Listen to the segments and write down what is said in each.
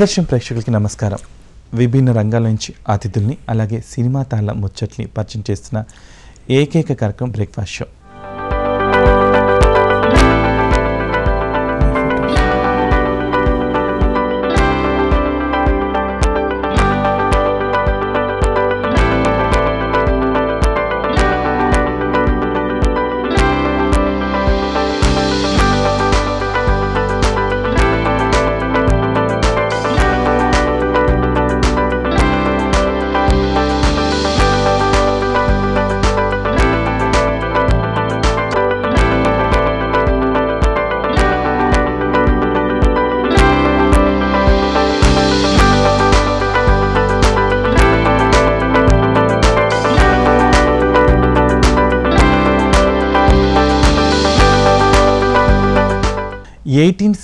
ప్రియదర్శన్ ప్రేక్షకులకి నమస్కారం విభిన్న రంగాల నుంచి అతిథుల్ని అలాగే సినిమా తాళ్ళ ముచ్చట్ని పరిచయం చేస్తున్న ఏకైక కార్యక్రమం బ్రేక్ఫాస్ట్ షో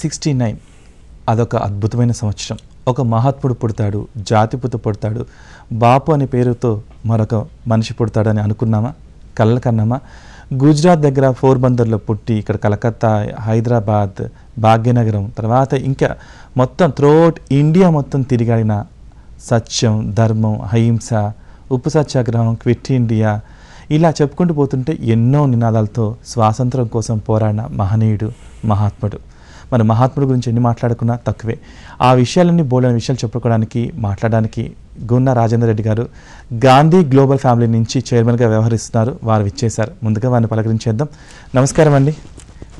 సిక్స్టీ నైన్ అదొక అద్భుతమైన సంవత్సరం ఒక మహాత్ముడు పుడతాడు జాతిపుత పుడతాడు బాపు అనే పేరుతో మరొక మనిషి పుడతాడని అనుకున్నామా కళ్ళ కన్నామా గుజరాత్ దగ్గర ఫోర్ బందర్లో పుట్టి ఇక్కడ కలకత్తా హైదరాబాద్ భాగ్యనగరం తర్వాత ఇంకా మొత్తం త్రోట్ ఇండియా మొత్తం తిరిగాడిన సత్యం ధర్మం అహింస ఉప్పు సత్యాగ్రహం క్విట్ ఇండియా ఇలా చెప్పుకుంటూ పోతుంటే ఎన్నో నినాదాలతో స్వాతంత్రం కోసం పోరాడిన మహనీయుడు మహాత్ముడు మన మహాత్ముల గురించి ఎన్ని మాట్లాడుకున్నా తక్కువే ఆ విషయాలన్నీ బోల్డని విషయాలు చెప్పుకోవడానికి మాట్లాడడానికి గున్న రాజేందర్ రెడ్డి గారు గాంధీ గ్లోబల్ ఫ్యామిలీ నుంచి చైర్మన్గా వ్యవహరిస్తున్నారు వారు ఇచ్చేశారు ముందుగా వారిని పలకరించేద్దాం నమస్కారం అండి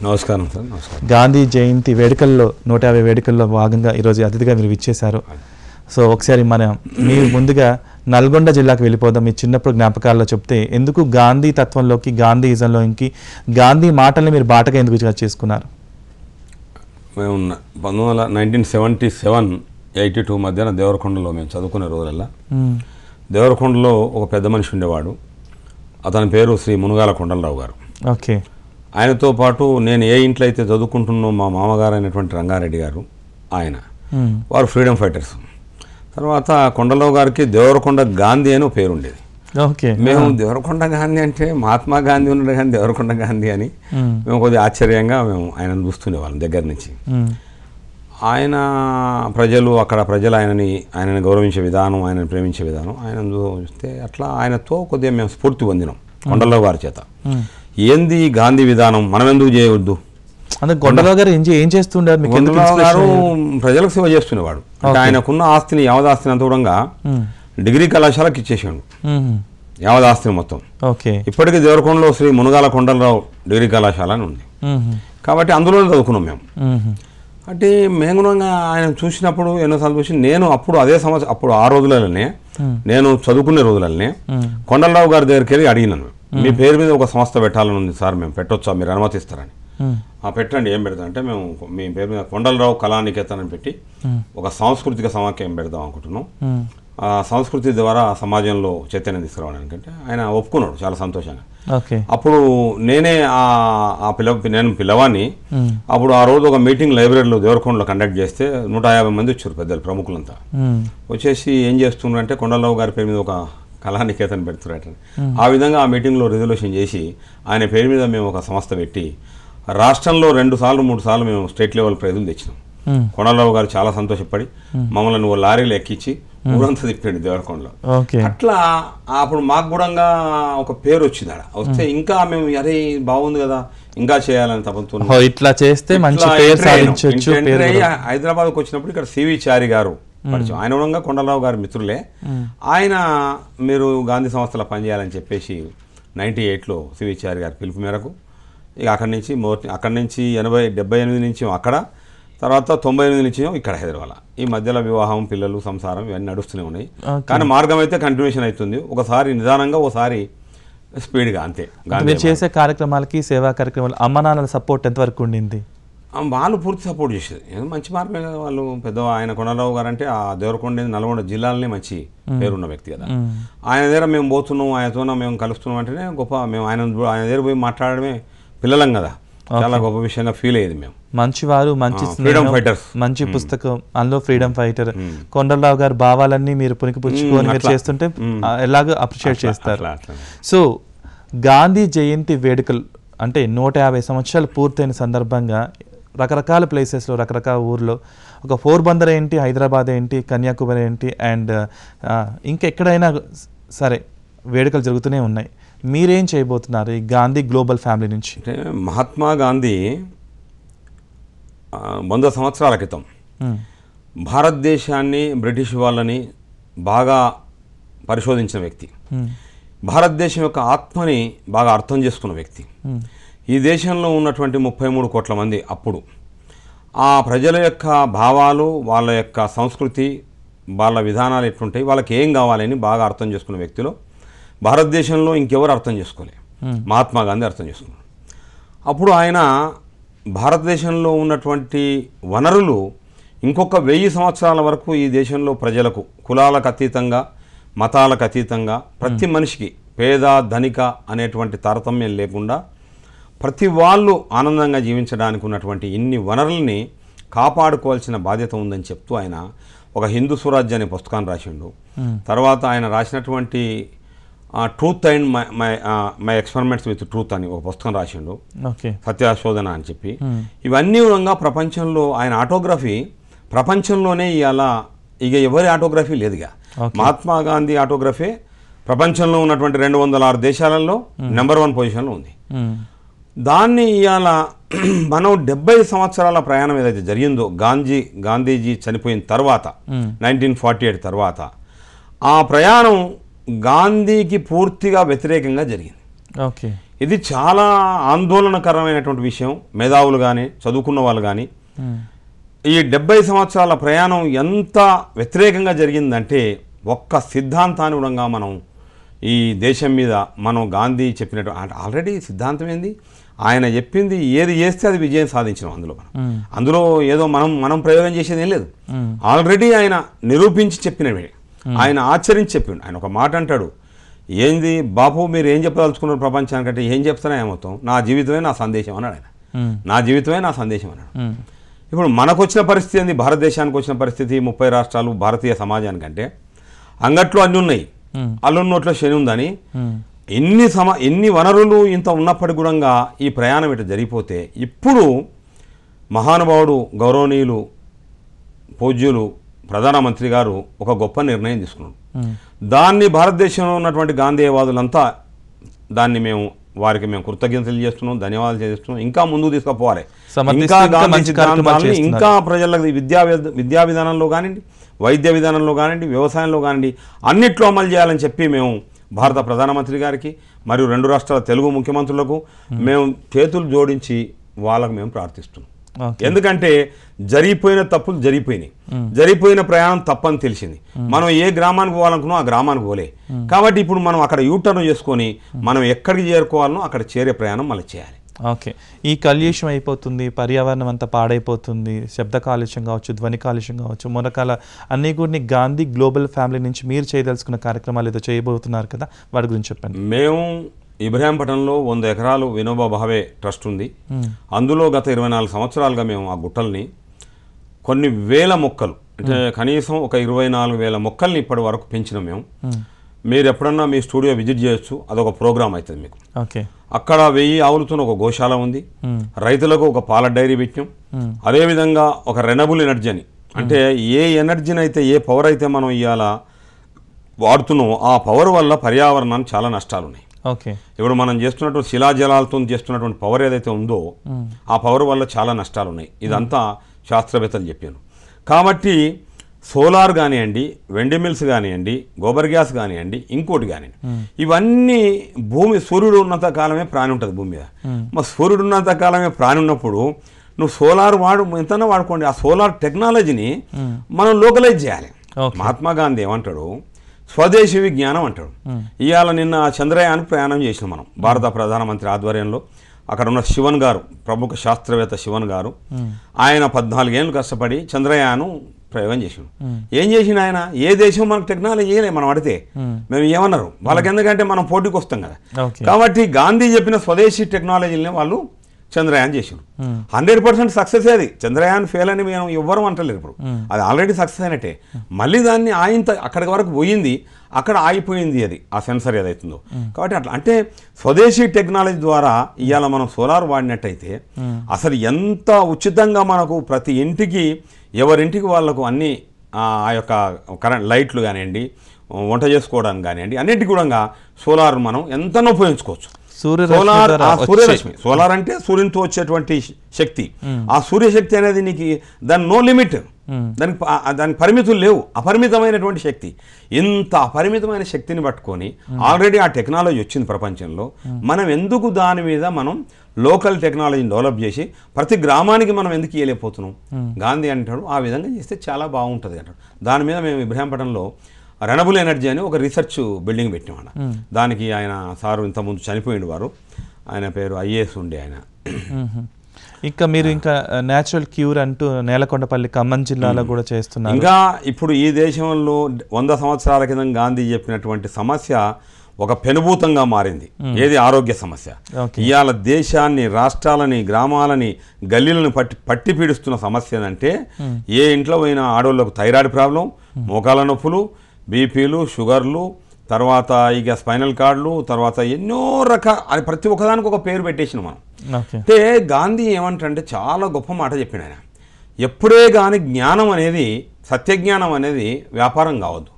నమస్కారం సార్ నమస్కారం గాంధీ జయంతి వేడుకల్లో నూట యాభై వేడుకల్లో భాగంగా ఈరోజు అతిథిగా మీరు ఇచ్చేశారు సో ఒకసారి మనం మీరు ముందుగా నల్గొండ జిల్లాకు వెళ్ళిపోదాం మీ చిన్నప్పుడు జ్ఞాపకాల్లో చెప్తే ఎందుకు గాంధీ తత్వంలోకి గాంధీ ఇజంలోకి గాంధీ మాటల్ని మీరు బాటగా ఎందుకు చేసుకున్నారు మేము పంతొమ్మిది వందల nineteen seventy seven eighty two మధ్యన దేవరకొండలో మేము చదువుకునే రోజులల్లా దేవరకొండలో ఒక పెద్ద మనిషి ఉండేవాడు అతని పేరు శ్రీ మునుగాల కొండలరావు గారు ఓకే ఆయనతో పాటు నేను ఏ ఇంట్లో అయితే చదువుకుంటున్నో మా మామగారు అయినటువంటి రంగారెడ్డి గారు ఆయన వారు ఫ్రీడమ్ ఫైటర్స్ తర్వాత కొండలరావు గారికి దేవరకొండ గాంధీ అని పేరు ఉండేది ఓకే మేము దేవరకొండ గాంధీ అంటే మహాత్మా గాంధీ ఉన్నాడు కానీ దేవరకొండ గాంధీ అని మేము కొద్దిగా ఆశ్చర్యంగా మేము ఆయనను చూస్తుండేవాళ్ళం దగ్గర నుంచి ఆయన ప్రజలు అక్కడ ప్రజలు ఆయనని ఆయనను గౌరవించే విధానం ఆయనను ప్రేమించే విధానం ఆయన చూస్తే అట్లా ఆయనతో కొద్దిగా మేము స్ఫూర్తి పొందినాం కొండలో వారి చేత ఏంది గాంధీ విధానం మనం ఎందుకు చేయవద్దు అంటే కొండరావు గారు ఏం చేస్తుండారు గారు ప్రజలకు సేవ చేస్తుండేవాడు అంటే ఆయనకున్న ఆస్తిని యావదాస్తిని అంత కూడా డిగ్రీ కళాశాలకు ఇచ్చేసాడు యావత్ ఆస్తిని మొత్తం ఓకే ఇప్పటికీ దేవరకొండలో శ్రీ మునగాల కొండలరావు డిగ్రీ కళాశాల అని ఉంది కాబట్టి అందులోనే చదువుకున్నాం మేము అంటే మేము ఆయన చూసినప్పుడు ఎన్నోసార్లు చూసి నేను అప్పుడు అదే సంవత్సరం అప్పుడు ఆ రోజులలోనే నేను చదువుకునే రోజులనే కొండలరావు గారి దగ్గరికి వెళ్ళి అడిగినాను మీ పేరు మీద ఒక సంస్థ పెట్టాలని ఉంది సార్ మేము పెట్టొచ్చా మీరు అనుమతిస్తారని ఆ పెట్టండి ఏం పెడతాం అంటే మేము మీ పేరు మీద కొండలరావు కళానికేతనం పెట్టి ఒక సాంస్కృతిక సమాఖ్యం పెడదాం అనుకుంటున్నాం సంస్కృతి ద్వారా సమాజంలో చైతన్యం తీసుకురావడానికి అంటే ఆయన ఒప్పుకున్నాడు చాలా సంతోషంగా అప్పుడు నేనే ఆ పిల్ల నేను పిల్లవాడిని అప్పుడు ఆ రోజు ఒక మీటింగ్ లైబ్రరీలో దేవరకొండలో కండక్ట్ చేస్తే నూట యాభై మంది వచ్చారు పెద్దలు ప్రముఖులంతా వచ్చేసి ఏం చేస్తున్నారంటే కొండలరావు గారి పేరు మీద ఒక కళానికేతన్ పెడుతున్నారట ఆ విధంగా ఆ మీటింగ్లో రిజల్యూషన్ చేసి ఆయన పేరు మీద మేము ఒక సంస్థ పెట్టి రాష్ట్రంలో రెండు సార్లు మూడు సార్లు మేము స్టేట్ లెవెల్ ప్రైజులు తెచ్చినాం కొండలరావు గారు చాలా సంతోషపడి మమ్మల్ని నువ్వు లారీలు ఎక్కించి ఊరంతా తిప్పాడు దేవరకొండలో అట్లా అప్పుడు మాకు కూడా ఒక పేరు వచ్చింది ఆడ వస్తే ఇంకా మేము అరే బాగుంది కదా ఇంకా చేయాలని తపంతో ఇట్లా చేస్తే హైదరాబాద్ వచ్చినప్పుడు ఇక్కడ సివి చారి గారు ఆయన కూడా కొండలరావు గారు మిత్రులే ఆయన మీరు గాంధీ సంస్థలో పనిచేయాలని చెప్పేసి నైన్టీ ఎయిట్లో సివి చారి గారి పిలుపు మేరకు ఇక అక్కడి నుంచి మొదటి అక్కడి నుంచి ఎనభై డెబ్బై ఎనిమిది నుంచి అక్కడ తర్వాత తొంభై ఎనిమిది నుంచి ఇక్కడ హైదరాబాద్ ఈ మధ్యలో వివాహం పిల్లలు సంసారం ఇవన్నీ నడుస్తూనే ఉన్నాయి కానీ మార్గం అయితే కంటిన్యూషన్ అవుతుంది ఒకసారి నిదానంగా ఒకసారి స్పీడ్గా అంతే మీరు చేసే కార్యక్రమాలకి సేవా కార్యక్రమాలు అమ్మ నాన్నల సపోర్ట్ ఎంతవరకు ఉండింది వాళ్ళు పూర్తి సపోర్ట్ చేసేది మంచి మార్గమే కదా వాళ్ళు పెద్ద ఆయన కొండరావు గారు అంటే ఆ దేవరకొండ నల్గొండ జిల్లాలనే మంచి పేరున్న వ్యక్తి కదా ఆయన దగ్గర మేము పోతున్నాం ఆయనతో మేము కలుస్తున్నాం అంటేనే గొప్ప మేము ఆయన ఆయన దగ్గర పోయి మాట్లాడడమే పిల్లలం కదా చాలా గొప్ప విషయంగా ఫీల్ అయ్యేది మేము వారు మంచి ఫ్రీడమ్ ఫైటర్ మంచి hmm. పుస్తకం అందులో ఫ్రీడమ్ ఫైటర్ hmm. కొండలరావు గారు భావాలన్నీ మీరు పుచ్చుకొని మీరు hmm, చేస్తుంటే ఎలాగో అప్రిషియేట్ చేస్తారు సో గాంధీ జయంతి వేడుకలు అంటే నూట యాభై సంవత్సరాలు పూర్తయిన సందర్భంగా రకరకాల ప్లేసెస్లో రకరకాల ఊర్లో ఒక ఫోర్ బందర్ ఏంటి హైదరాబాద్ ఏంటి కన్యాకుమారి ఏంటి అండ్ ఇంకెక్కడైనా సరే వేడుకలు జరుగుతూనే ఉన్నాయి మీరేం చేయబోతున్నారు ఈ గాంధీ గ్లోబల్ ఫ్యామిలీ నుంచి అంటే మహాత్మా గాంధీ వంద సంవత్సరాల క్రితం భారతదేశాన్ని బ్రిటిష్ వాళ్ళని బాగా పరిశోధించిన వ్యక్తి భారతదేశం యొక్క ఆత్మని బాగా అర్థం చేసుకున్న వ్యక్తి ఈ దేశంలో ఉన్నటువంటి ముప్పై మూడు కోట్ల మంది అప్పుడు ఆ ప్రజల యొక్క భావాలు వాళ్ళ యొక్క సంస్కృతి వాళ్ళ విధానాలు ఎట్లుంటాయి వాళ్ళకి ఏం కావాలని బాగా అర్థం చేసుకున్న వ్యక్తిలో భారతదేశంలో ఇంకెవరు అర్థం చేసుకోలే hmm. మహాత్మా గాంధీ అర్థం చేసుకున్నారు అప్పుడు ఆయన భారతదేశంలో ఉన్నటువంటి వనరులు ఇంకొక వెయ్యి సంవత్సరాల వరకు ఈ దేశంలో ప్రజలకు కులాలకు అతీతంగా మతాలకు అతీతంగా ప్రతి hmm. మనిషికి పేద ధనిక అనేటువంటి తారతమ్యం లేకుండా ప్రతి వాళ్ళు ఆనందంగా జీవించడానికి ఉన్నటువంటి ఇన్ని వనరుల్ని కాపాడుకోవాల్సిన బాధ్యత ఉందని చెప్తూ ఆయన ఒక హిందూ స్వరాజ్య అనే పుస్తకాన్ని రాసిండు hmm. తర్వాత ఆయన రాసినటువంటి truth and my my my experiments with truth అని ఒక పుస్తకం రాసిండు సత్యాశోధన అని చెప్పి ఇవన్నీ విధంగా ప్రపంచంలో ఆయన ఆటోగ్రఫీ ప్రపంచంలోనే ఇవాళ ఇక ఎవరి ఆటోగ్రఫీ లేదుగా మహాత్మా గాంధీ ఆటోగ్రఫీ ప్రపంచంలో ఉన్నటువంటి రెండు వందల ఆరు దేశాలలో నెంబర్ వన్ పొజిషన్లో ఉంది దాన్ని ఇవాళ మనం డెబ్బై సంవత్సరాల ప్రయాణం ఏదైతే జరిగిందో గాంధీ గాంధీజీ చనిపోయిన తర్వాత నైన్టీన్ ఫార్టీ ఎయిట్ తర్వాత ఆ ప్రయాణం గాంధీకి పూర్తిగా వ్యతిరేకంగా జరిగింది ఓకే ఇది చాలా ఆందోళనకరమైనటువంటి విషయం మేధావులు కానీ చదువుకున్న వాళ్ళు కానీ ఈ డెబ్బై సంవత్సరాల ప్రయాణం ఎంత వ్యతిరేకంగా జరిగిందంటే ఒక్క సిద్ధాంతానుగుణంగా మనం ఈ దేశం మీద మనం గాంధీ చెప్పినట్టు ఆల్రెడీ సిద్ధాంతం ఏంది ఆయన చెప్పింది ఏది చేస్తే అది విజయం సాధించడం అందులో మనం అందులో ఏదో మనం మనం ప్రయోగం చేసేది ఏం లేదు ఆల్రెడీ ఆయన నిరూపించి చెప్పినవి Hmm. ఆయన ఆశ్చర్యం చెప్పిండు ఆయన ఒక మాట అంటాడు ఏంది బాపు మీరు ఏం చెప్పదలుచుకున్నారు ప్రపంచానికంటే ఏం చెప్తున్నా ఏమవుతాం నా జీవితమే నా సందేశం అన్నాడు ఆయన hmm. నా జీవితమే నా సందేశం అన్నాడు hmm. ఇప్పుడు మనకు వచ్చిన పరిస్థితి ఏంది భారతదేశానికి వచ్చిన పరిస్థితి ముప్పై రాష్ట్రాలు భారతీయ సమాజానికంటే అంగట్లో అన్నీ ఉన్నాయి అల్లున్న నోట్లో శని ఉందని ఎన్ని సమ ఎన్ని వనరులు ఇంత ఉన్నప్పటి కూడా ఈ ప్రయాణం ఇటు జరిగిపోతే ఇప్పుడు మహానుభావుడు గౌరవనీయులు పూజ్యులు ప్రధానమంత్రి గారు ఒక గొప్ప నిర్ణయం తీసుకున్నాడు దాన్ని భారతదేశంలో ఉన్నటువంటి గాంధీయవాదులంతా దాన్ని మేము వారికి మేము కృతజ్ఞతలు చేస్తున్నాం ధన్యవాదాలు చేస్తున్నాం ఇంకా ముందుకు తీసుకుపోవాలి ఇంకా ఇంకా ప్రజలకు విద్యా విద్యా విధానంలో కానివ్వండి వైద్య విధానంలో కానివ్వండి వ్యవసాయంలో కానివ్వండి అన్నిట్లో అమలు చేయాలని చెప్పి మేము భారత ప్రధానమంత్రి గారికి మరియు రెండు రాష్ట్రాల తెలుగు ముఖ్యమంత్రులకు మేము చేతులు జోడించి వాళ్ళకు మేము ప్రార్థిస్తున్నాం ఎందుకంటే జరిగిపోయిన తప్పులు జరిగిపోయినాయి జరిగిపోయిన ప్రయాణం తప్పని తెలిసింది మనం ఏ గ్రామానికి పోవాలనుకున్నాం ఆ గ్రామానికి పోలే కాబట్టి ఇప్పుడు మనం అక్కడ యూటర్న్ చేసుకొని మనం ఎక్కడికి చేరుకోవాలనో అక్కడ చేరే ప్రయాణం మళ్ళీ చేయాలి ఓకే ఈ కల్యూషం అయిపోతుంది పర్యావరణం అంతా పాడైపోతుంది శబ్ద కాలుష్యం కావచ్చు ధ్వని కాలుష్యం కావచ్చు మొరకాల అన్నీ కూడా గాంధీ గ్లోబల్ ఫ్యామిలీ నుంచి మీరు చేయదలుచుకున్న కార్యక్రమాలు ఏదో చేయబోతున్నారు కదా వాటి గురించి చెప్పండి మేము పట్టణంలో వంద ఎకరాలు వినోబా భావే ట్రస్ట్ ఉంది అందులో గత ఇరవై నాలుగు సంవత్సరాలుగా మేము ఆ గుట్టల్ని కొన్ని వేల మొక్కలు అంటే కనీసం ఒక ఇరవై నాలుగు వేల మొక్కల్ని ఇప్పటి వరకు పెంచినాం మేము మీరు ఎప్పుడన్నా మీ స్టూడియో విజిట్ చేయొచ్చు అదొక ప్రోగ్రామ్ అవుతుంది మీకు అక్కడ వెయ్యి ఆవులతో ఒక గోశాల ఉంది రైతులకు ఒక పాల డైరీ పెట్టాం అదేవిధంగా ఒక రెనబుల్ ఎనర్జీ అని అంటే ఏ ఎనర్జీని అయితే ఏ పవర్ అయితే మనం ఇవాళ వాడుతున్నామో ఆ పవర్ వల్ల పర్యావరణానికి చాలా నష్టాలు ఉన్నాయి ఇప్పుడు మనం చేస్తున్నటువంటి శిలాజలాలతో చేస్తున్నటువంటి పవర్ ఏదైతే ఉందో ఆ పవర్ వల్ల చాలా నష్టాలు ఉన్నాయి ఇదంతా శాస్త్రవేత్తలు చెప్పాను కాబట్టి సోలార్ కానివ్వండి వెండి మిల్స్ కానివ్వండి గోబర్ గ్యాస్ కానివ్వండి ఇంకోటి కానివ్వండి ఇవన్నీ భూమి సూర్యుడు ఉన్నంత కాలమే ప్రాణి ఉంటుంది భూమి మీద మరి సూర్యుడు ఉన్నంత కాలమే ప్రాణి ఉన్నప్పుడు నువ్వు సోలార్ వాడు ఎంత వాడుకోండి ఆ సోలార్ టెక్నాలజీని మనం లోకలైజ్ చేయాలి మహాత్మా గాంధీ ఏమంటాడు స్వదేశీ విజ్ఞానం అంటాడు ఇవాళ నిన్న చంద్రయాన్ ప్రయాణం చేసినాం మనం భారత ప్రధానమంత్రి ఆధ్వర్యంలో అక్కడ ఉన్న శివన్ గారు ప్రముఖ శాస్త్రవేత్త శివన్ గారు ఆయన పద్నాలుగేళ్ళు కష్టపడి చంద్రయాను ప్రయోగం చేసిండు ఏం చేసిండు ఆయన ఏ దేశం మనకు టెక్నాలజీ మనం అడితే మేము ఏమన్నారు వాళ్ళకి ఎందుకంటే మనం పోటీకి వస్తాం కదా కాబట్టి గాంధీ చెప్పిన స్వదేశీ టెక్నాలజీని వాళ్ళు చంద్రయాన్ చేసిండు హండ్రెడ్ పర్సెంట్ సక్సెస్ అది చంద్రయాన్ ఫెయిల్ అని మేము ఎవ్వరం అంటలేదు ఇప్పుడు అది ఆల్రెడీ సక్సెస్ అయినట్టే మళ్ళీ దాన్ని ఆయంత అక్కడి వరకు పోయింది అక్కడ ఆగిపోయింది అది ఆ సెన్సర్ ఏదైతుందో కాబట్టి అట్లా అంటే స్వదేశీ టెక్నాలజీ ద్వారా ఇవాళ మనం సోలార్ వాడినట్టయితే అసలు ఎంత ఉచితంగా మనకు ప్రతి ఇంటికి ఎవరింటికి వాళ్ళకు అన్ని ఆ యొక్క కరెంట్ లైట్లు కానివ్వండి వంట చేసుకోవడానికి కానివ్వండి అన్నింటికి కూడా సోలార్ మనం ఎంతనో ఉపయోగించుకోవచ్చు సోలార్ సూర్యరశ్మి సోలార్ అంటే సూర్యునితో వచ్చేటువంటి శక్తి ఆ సూర్యశక్తి అనేది నీకు దాని నో లిమిట్ దానికి దానికి పరిమితులు లేవు అపరిమితమైనటువంటి శక్తి ఇంత అపరిమితమైన శక్తిని పట్టుకొని ఆల్రెడీ ఆ టెక్నాలజీ వచ్చింది ప్రపంచంలో మనం ఎందుకు దాని మీద మనం లోకల్ టెక్నాలజీని డెవలప్ చేసి ప్రతి గ్రామానికి మనం ఎందుకు ఇవ్వలేకపోతున్నాం గాంధీ అంటాడు ఆ విధంగా చేస్తే చాలా బాగుంటుంది అంటాడు దాని మీద మేము ఇబ్రహంపట్నంలో రెనబుల్ ఎనర్జీ అని ఒక రీసెర్చ్ బిల్డింగ్ పెట్టినమాట దానికి ఆయన సారు ఇంతకుముందు చనిపోయిన వారు ఆయన పేరు ఐఏఎస్ ఉండే ఆయన ఇంకా మీరు ఇంకా న్యాచురల్ క్యూర్ అంటూ నేలకొండపల్లి ఖమ్మం జిల్లాలో కూడా చేస్తున్నారు ఇంకా ఇప్పుడు ఈ దేశంలో వంద సంవత్సరాల క్రితం గాంధీ చెప్పినటువంటి సమస్య ఒక పెనుభూతంగా మారింది ఏది ఆరోగ్య సమస్య ఇవాళ దేశాన్ని రాష్ట్రాలని గ్రామాలని గల్లీలను పట్టి పట్టి పీడిస్తున్న సమస్య అంటే ఏ ఇంట్లో పోయిన ఆడవాళ్ళకు థైరాయిడ్ ప్రాబ్లం మోకాల నొప్పులు బీపీలు షుగర్లు తర్వాత ఇక స్పైనల్ కార్డులు తర్వాత ఎన్నో రకాల ప్రతి ఒక్కదానికి ఒక పేరు పెట్టేసిన మనం అంటే గాంధీ ఏమంటే చాలా గొప్ప మాట చెప్పిన ఆయన ఎప్పుడే కానీ జ్ఞానం అనేది సత్యజ్ఞానం అనేది వ్యాపారం కావద్దు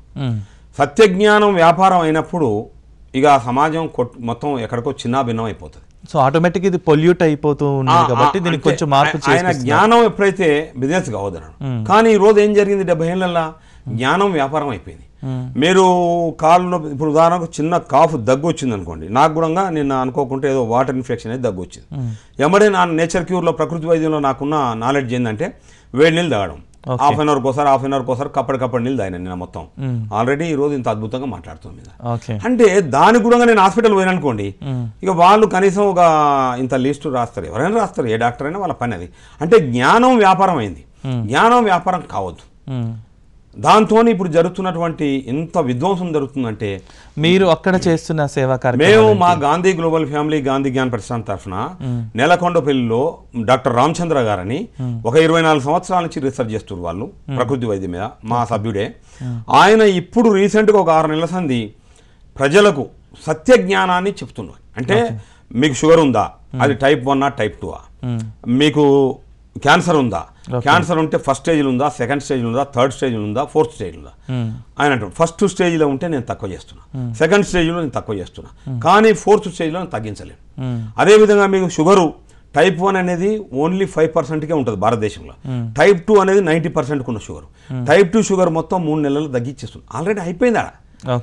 సత్యజ్ఞానం వ్యాపారం అయినప్పుడు ఇక సమాజం మొత్తం ఎక్కడికో చిన్న భిన్నం అయిపోతుంది సో ఆటోమేటిక్ ఇది పొల్యూట్ అయిపోతూ ఉంది దీనికి కొంచెం మార్పు ఆయన జ్ఞానం ఎప్పుడైతే బిజినెస్ కావద్దు కానీ ఈ రోజు ఏం జరిగింది డెబ్బై ఏళ్ళ జ్ఞానం వ్యాపారం అయిపోయింది మీరు కాళ్ళు ఇప్పుడు ఉదాహరణకు చిన్న కాఫ్ దగ్గు వచ్చింది అనుకోండి నాకు కూడా నిన్న అనుకోకుంటే ఏదో వాటర్ ఇన్ఫెక్షన్ అనేది దగ్గు వచ్చింది ఎమడే నా నేచర్ క్యూర్లో ప్రకృతి వైద్యంలో నాకున్న నాలెడ్జ్ ఏంటంటే వేడి నీళ్ళు తాగడం హాఫ్ అన్ అవర్కి ఒకసారి హాఫ్ అన్ అవర్ ఒకసారి కప్పటి కప్పటి నీళ్ళు తాగిన నేను మొత్తం ఆల్రెడీ ఈ రోజు ఇంత అద్భుతంగా మాట్లాడుతుంది అంటే దాని కూడా నేను హాస్పిటల్ పోయిన అనుకోండి ఇక వాళ్ళు కనీసం ఒక ఇంత లిస్ట్ రాస్తారు ఎవరైనా రాస్తారు ఏ డాక్టర్ అయినా వాళ్ళ పని అది అంటే జ్ఞానం వ్యాపారం అయింది జ్ఞానం వ్యాపారం కావద్దు దాంతో ఇప్పుడు జరుగుతున్నటువంటి ఇంత విధ్వంసం జరుగుతుందంటే మీరు అక్కడ చేస్తున్న సేవా కార్యక్రమం మేము మా గాంధీ గ్లోబల్ ఫ్యామిలీ గాంధీ జ్ఞాన ప్రతిష్టాన్ తరఫున నెలకొండపల్లిలో డాక్టర్ రామచంద్ర గారని ఒక ఇరవై నాలుగు సంవత్సరాల నుంచి రీసెర్చ్ చేస్తున్నారు వాళ్ళు ప్రకృతి వైద్యం మీద మా సభ్యుడే ఆయన ఇప్పుడు రీసెంట్గా ఒక ఆరు నెలల సంది ప్రజలకు సత్య జ్ఞానాన్ని చెప్తున్నారు అంటే మీకు షుగర్ ఉందా అది టైప్ వన్ టైప్ టూ మీకు క్యాన్సర్ ఉందా క్యాన్సర్ ఉంటే ఫస్ట్ స్టేజ్లో ఉందా సెకండ్ స్టేజ్లో ఉందా థర్డ్ స్టేజ్లో ఉందా ఫోర్త్ స్టేజ్లో ఉందా hmm. ఆయన అంటాడు ఫస్ట్ స్టేజ్లో ఉంటే నేను తక్కువ చేస్తున్నా సెకండ్ hmm. స్టేజ్లో నేను తక్కువ చేస్తున్నా hmm. కానీ ఫోర్త్ స్టేజ్లో నేను తగ్గించలేను అదేవిధంగా మీకు షుగరు టైప్ వన్ అనేది ఓన్లీ ఫైవ్ పర్సెంట్కే ఉంటుంది భారతదేశంలో టైప్ టూ అనేది నైంటీ పర్సెంట్కి ఉన్న షుగర్ టైప్ టూ షుగర్ మొత్తం మూడు నెలలు తగ్గించేస్తుంది ఆల్రెడీ అయిపోయింది